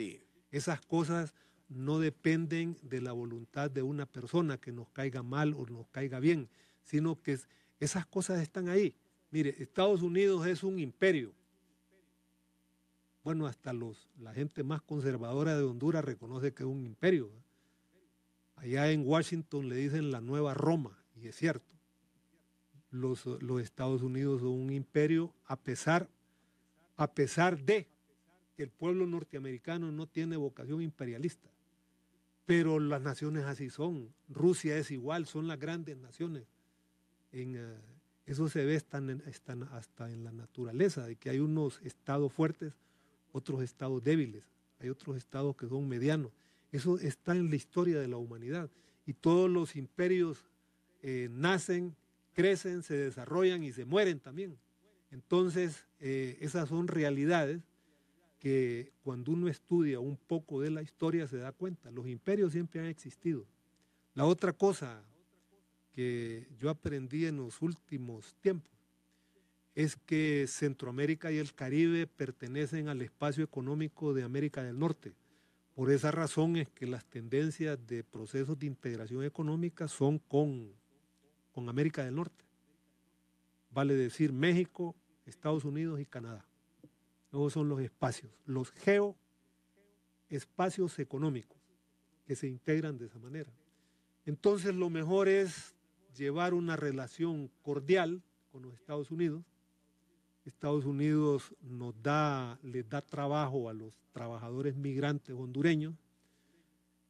S1: Esas cosas no dependen de la voluntad de una persona que nos caiga mal o nos caiga bien, sino que esas cosas están ahí. Mire, Estados Unidos es un imperio. Bueno, hasta los, la gente más conservadora de Honduras reconoce que es un imperio. Allá en Washington le dicen la nueva Roma, y es cierto los, Estados Unidos son un imperio a pesar, a pesar de que el pueblo norteamericano no tiene vocación imperialista. Pero las naciones así son. Rusia es igual, son las grandes naciones. Eh, eso se ve están, están hasta en la naturaleza, de que hay unos estados fuertes, otros estados débiles, hay otros estados que son medianos. Eso está en la historia de la humanidad. Y todos los imperios eh, nacen, crecen, se desarrollan y se mueren también. Entonces, eh, esas son realidades que cuando uno estudia un poco de la historia se da cuenta. Los imperios siempre han existido. La otra cosa que yo aprendí en los últimos tiempos es que Centroamérica y el Caribe pertenecen al espacio económico de América del Norte. Por esa razón es que las tendencias de procesos de integración económica son con América del Norte. Vale decir México, Estados Unidos y Canadá. Esos son los espacios, los geoespacios económicos que se integran de esa manera. Entonces lo mejor es llevar una relación cordial con los Estados Unidos. Estados Unidos nos da, les da trabajo a los trabajadores migrantes hondureños.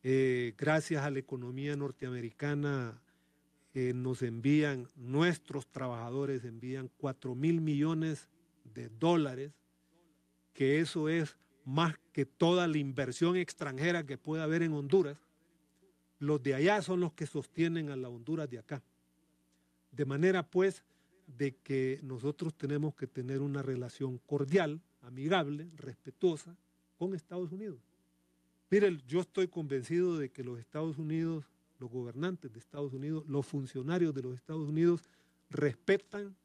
S1: Eh, gracias a la economía norteamericana que eh, nos envían, nuestros trabajadores envían 4 mil millones de dólares, que eso es más que toda la inversión extranjera que puede haber en Honduras. Los de allá son los que sostienen a la Honduras de acá. De manera pues de que nosotros tenemos que tener una relación cordial, amigable, respetuosa con Estados Unidos. Mire, yo estoy convencido de que los Estados Unidos los gobernantes de Estados Unidos, los funcionarios de los Estados Unidos, respetan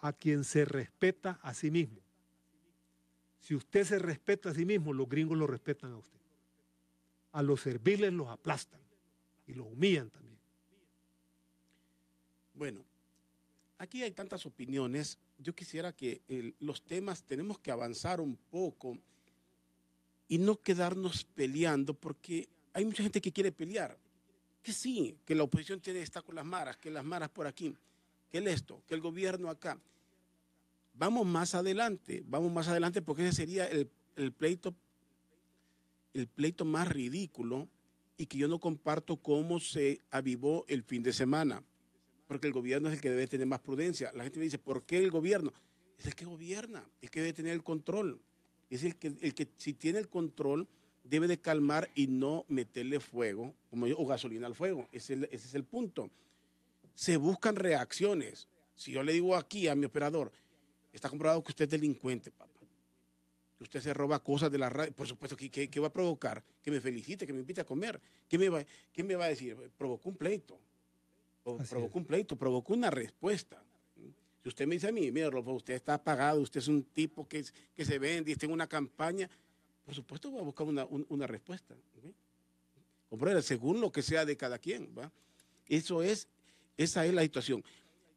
S1: a quien se respeta a sí mismo. Si usted se respeta a sí mismo, los gringos lo respetan a usted. A los serviles los aplastan y los humillan también. Bueno, aquí hay
S2: tantas opiniones. Yo quisiera que eh, los temas tenemos que avanzar un poco y no quedarnos peleando porque hay mucha gente que quiere pelear. Que sí, que la oposición tiene, está con las maras, que las maras por aquí, que el esto, que el gobierno acá. Vamos más adelante, vamos más adelante porque ese sería el, pleito, el pleito más ridículo y que yo no comparto cómo se avivó el fin de semana. Porque el gobierno es el que debe tener más prudencia. La gente me dice, ¿por qué el gobierno? Es el que gobierna, es el que debe tener el control. Es que, el que si tiene el control, debe de calmar y no meterle fuego como o gasolina al fuego. Ese, es el punto. Se buscan reacciones. Si yo le digo aquí a mi operador, está comprobado que usted es delincuente, papá. Que usted se roba cosas de la radio. Por supuesto, ¿qué, que, va a provocar? Que me felicite, que me invite a comer. ¿Qué me va, me va a decir? Provocó un pleito. provocó un pleito, provocó una respuesta. Si usted me dice a mí, mire, usted está apagado, usted es un tipo que, que se vende, está en una campaña, por supuesto voy a buscar una, respuesta. Hombre, según lo que sea de cada quien. ¿va? Eso es, esa es la situación.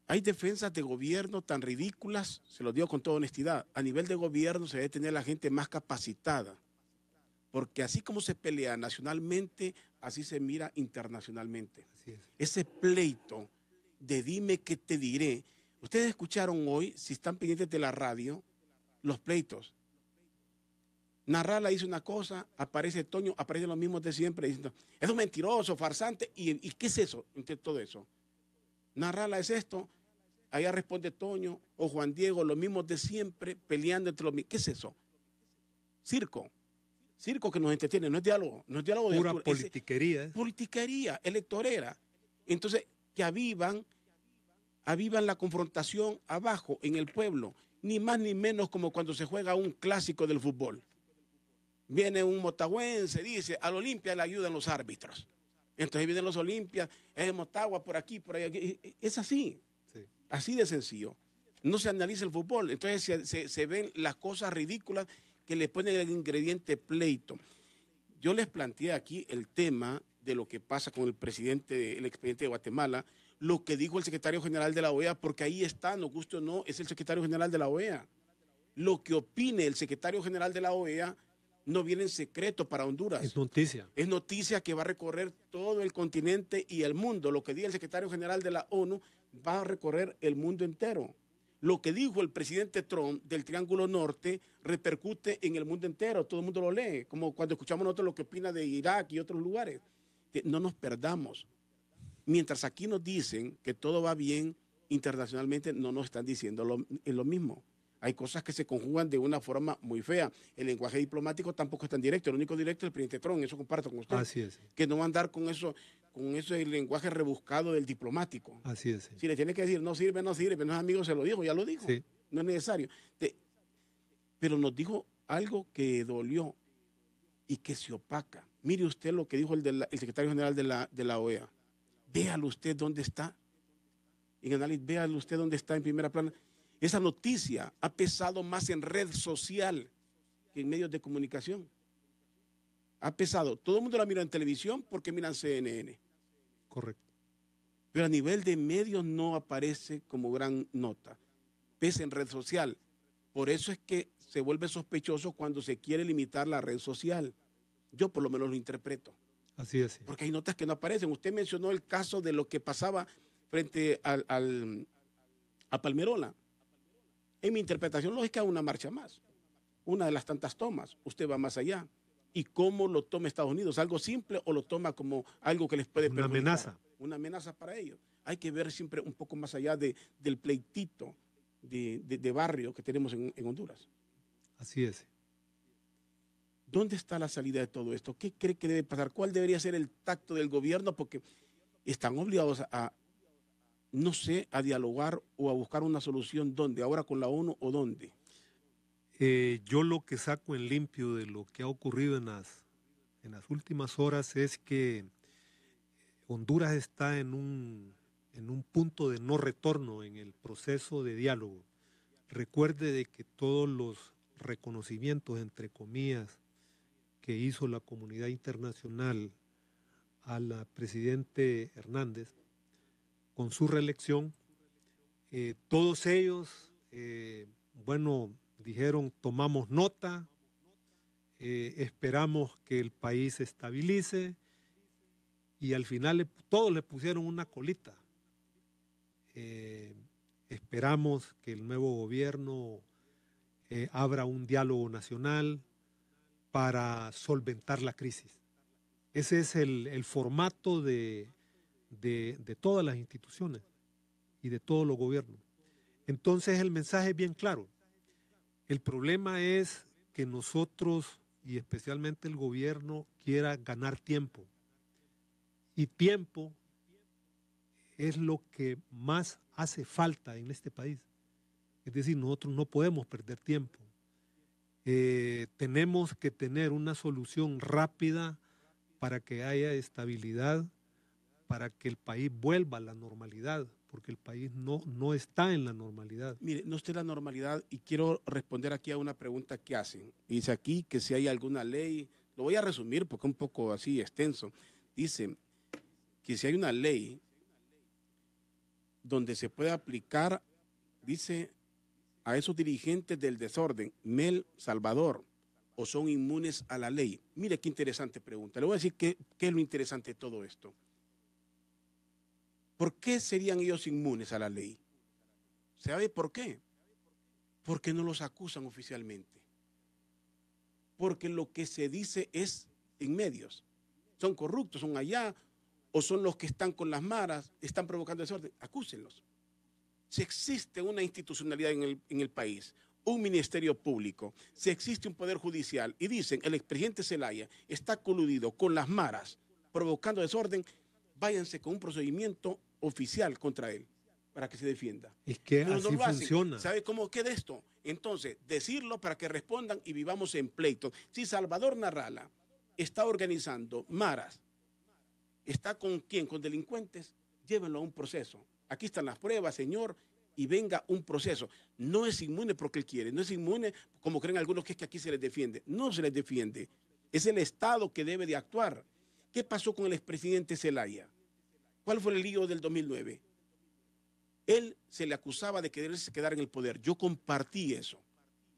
S2: Hay defensas de gobierno tan ridículas, se lo digo con toda honestidad. A nivel de gobierno se debe tener la gente más capacitada, porque así como se pelea nacionalmente, así se mira internacionalmente. Ese pleito de dime qué te diré. Ustedes escucharon hoy, si están pendientes de la radio, los pleitos Narrala dice una cosa, aparece Toño, aparecen los mismos de siempre diciendo, es un mentiroso, farsante, ¿y, qué es eso? Entonces, todo eso. Narrala es esto, allá responde Toño o Juan Diego, los mismos de siempre, peleando entre los mismos. ¿Qué es eso? Circo. Circo que nos entretiene, no es diálogo, no es diálogo Pura de politiquería. ¿eh? politiquería, electorera. Entonces, que avivan, avivan la confrontación abajo, en el pueblo, ni más ni menos como cuando se juega un clásico del fútbol. Viene un se dice, al Olimpia le ayudan los árbitros. Entonces vienen los Olimpias, es Motagua por aquí, por allá. Es así, así de sencillo. No se analiza el fútbol, entonces se, ven las cosas ridículas que le ponen el ingrediente pleito. Yo les planteé aquí el tema de lo que pasa con el presidente, el expediente de Guatemala, lo que dijo el secretario general de la OEA, porque ahí está, no gusto no, es el secretario general de la OEA. Lo que opine el secretario general de la OEA no viene en secreto para Honduras. Es noticia. Es noticia que va a recorrer todo el continente y el mundo. Lo que dice el secretario general de la ONU va a recorrer el mundo entero. Lo que dijo el presidente Trump del Triángulo Norte repercute en el mundo entero. Todo el mundo lo lee, como cuando escuchamos nosotros lo que opina de Irak y otros lugares. No nos perdamos. Mientras aquí nos dicen que todo va bien internacionalmente, no nos están diciendo lo mismo. Hay cosas que se conjugan de una forma muy fea. El lenguaje diplomático tampoco es tan directo. El único directo es el presidente Trump, eso comparto con usted. Así es. Que no va a andar con eso, con ese lenguaje rebuscado del diplomático. Así es. Si le tiene que decir, no sirve, no sirve, no es amigo, se lo dijo, ya lo dijo. No es necesario. pero nos dijo algo que dolió y que se opaca. Mire usted lo que dijo el, secretario general de la, OEA. E véalo usted dónde está. En análisis, véalo usted dónde está en primera plana. Esa noticia ha pesado más en red social que en medios de comunicación. Ha pesado. Todo el mundo la mira en televisión porque miran CNN. Correcto. Pero a nivel de medios no aparece como gran nota. Pesa en red social. Por eso es que se vuelve sospechoso cuando se quiere limitar la red social. Yo por lo menos lo interpreto. Así es. Porque hay notas que no aparecen. Usted mencionó el caso de lo que pasaba frente a Palmerola. En mi interpretación lógica, una marcha más, una de las tantas tomas, usted va más allá. ¿Y cómo lo toma Estados Unidos? ¿Algo simple o lo toma como algo que les puede
S1: Una amenaza.
S2: Una amenaza para ellos. Hay que ver siempre un poco más allá de, del pleitito de, barrio que tenemos en, en Honduras. Así es. ¿Dónde está la salida de todo esto? ¿Qué cree que debe pasar? ¿Cuál debería ser el tacto del gobierno? Porque están obligados a, no sé, a dialogar o a buscar una solución dónde, ahora con la ONU o dónde?
S1: Eh, yo lo que saco en limpio de lo que ha ocurrido en las, en las últimas horas es que Honduras está en un, punto de no retorno en el proceso de diálogo. Recuerde de que todos los reconocimientos, entre comillas, que hizo la comunidad internacional a la presidente Hernández con su reelección. Eh, todos ellos, eh, bueno, dijeron, tomamos nota, eh, esperamos que el país se estabilice y al final todos le pusieron una colita. esperamos que el nuevo gobierno abra un diálogo nacional para solventar la crisis. Ese es el formato de, de, todas las instituciones y de todos los gobiernos. Entonces el mensaje es bien claro. El problema es que nosotros y especialmente el gobierno quiera ganar tiempo. Y tiempo es lo que más hace falta en este país. Es decir, nosotros no podemos perder tiempo. Eh, tenemos que tener una solución rápida para que haya estabilidad para que el país vuelva a la normalidad, porque el país no, no está en la normalidad. Mire, no está en la normalidad y quiero responder aquí a una pregunta que hacen. Dice aquí que
S2: si hay alguna ley, lo voy a resumir porque es un poco así extenso. Dice que si hay una ley donde se puede aplicar, dice, a esos dirigentes del desorden, Mel Salvador, o son inmunes a la ley. Mire qué interesante pregunta. Le voy a decir que qué es lo interesante de todo esto. ¿Por qué serían ellos inmunes a la ley? ¿Sabe por qué? Porque no los acusan oficialmente. Porque lo que se dice es en medios. Son corruptos, son allá, o son los que están con las maras, están provocando desorden. Acúsenlos. Si existe una institucionalidad en el, en el país, un ministerio público, si existe un poder judicial y dicen el expresidente Zelaya está coludido con las maras, provocando desorden, váyanse con un procedimiento oficial contra él para que se defienda.
S1: Es que no funciona.
S2: ¿Sabe cómo queda esto? Entonces, decirlo para que respondan y vivamos en pleito. Si Salvador Narrala está organizando maras, está con quién, con delincuentes, llévenlo a un proceso. Aquí están las pruebas, señor, y venga un proceso. No es inmune porque él quiere, no es inmune como creen algunos que es que aquí se les defiende. No se les defiende. Es el Estado que debe de actuar. ¿Qué pasó con el expresidente Zelaya? ¿Cuál fue el lío del 2009? Él se le acusaba de quererse quedar en el poder. Yo compartí eso,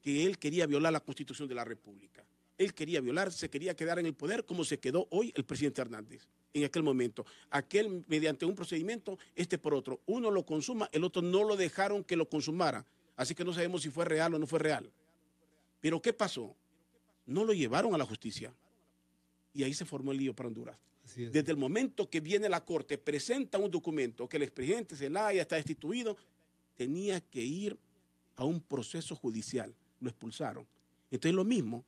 S2: que él quería violar la constitución de la República. Él quería violar, se quería quedar en el poder como se quedó hoy el presidente Hernández en aquel momento. Aquel mediante un procedimiento, este por otro. Uno lo consuma, el otro no lo dejaron que lo consumara. Así que no sabemos si fue real o no fue real. Pero ¿qué pasó? No lo llevaron a la justicia. Y ahí se formó el lío para Honduras. Desde el momento que viene la corte, presenta un documento que el expresidente Zelaya está destituido, tenía que ir a un proceso judicial. Lo expulsaron. Entonces, lo mismo,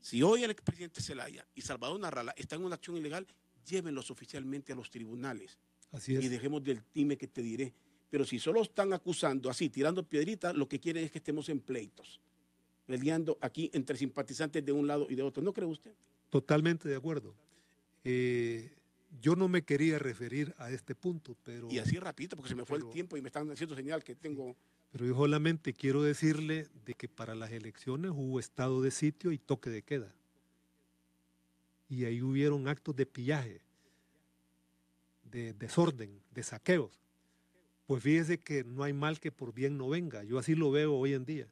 S2: si hoy el expresidente Zelaya y Salvador Narrala están en una acción ilegal, llévenlos oficialmente a los tribunales. Así Y dejemos del time que te diré. Pero si solo están acusando así, tirando piedritas, lo que quieren es que estemos en pleitos, peleando aquí entre simpatizantes de un lado
S1: y de otro. ¿No cree usted? Totalmente de acuerdo. Eh, yo no me quería referir a este punto, pero... Y así rapidito, porque se me fue el tiempo y me están haciendo señal que tengo... Pero yo solamente quiero decirle de que para las elecciones hubo estado de sitio y toque de queda. Y ahí hubieron actos de pillaje, de desorden, de saqueos. Pues fíjese que no hay mal que por bien no venga. Yo así lo veo hoy en día.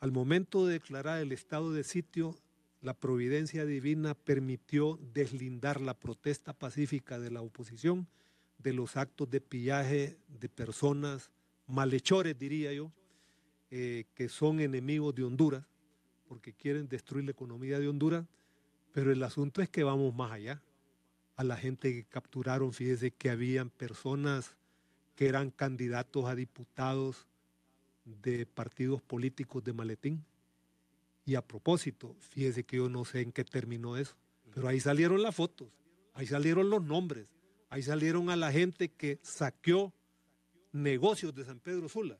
S1: Al momento de declarar el estado de sitio, la providencia divina permitió deslindar la protesta pacífica de la oposición de los actos de pillaje de personas, malhechores diría yo, eh, que son enemigos de Honduras, porque quieren destruir la economía de Honduras, pero el asunto es que vamos más allá. A la gente que capturaron, fíjese que habían personas que eran candidatos a diputados de partidos políticos de maletín y a propósito, fíjese que yo no sé en qué terminó eso, pero ahí salieron las fotos, ahí salieron los nombres, ahí salieron a la gente que saqueó negocios de San Pedro Sula.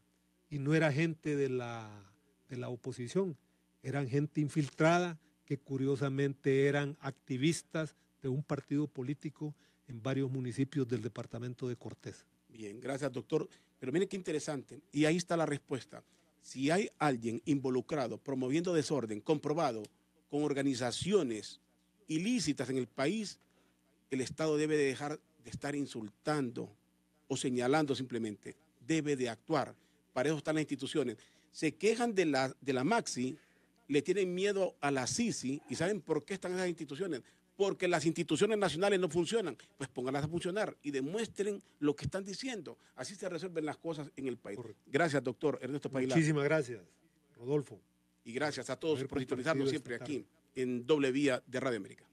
S1: Y no era gente de la, de la oposición, eran gente infiltrada que curiosamente eran activistas de un partido político en varios municipios del departamento de Cortés.
S2: Bien, gracias doctor. Pero mire qué interesante.
S1: Y ahí está la respuesta
S2: si hay alguien involucrado promoviendo desorden comprobado con organizaciones ilícitas en el país, el Estado debe dejar de estar insultando o señalando simplemente, debe de actuar. Para eso están las instituciones. Se quejan de la, de la Maxi, le tienen miedo a la Sisi y saben por qué están las instituciones, porque las instituciones nacionales no funcionan, pues pónganlas a funcionar y demuestren lo que están diciendo. Así se resuelven las cosas en el país. Gracias, doctor Ernesto Pailar. Muchísimas gracias, Rodolfo. Y gracias a todos por sintonizarnos siempre aquí en Doble Vía de Radio América.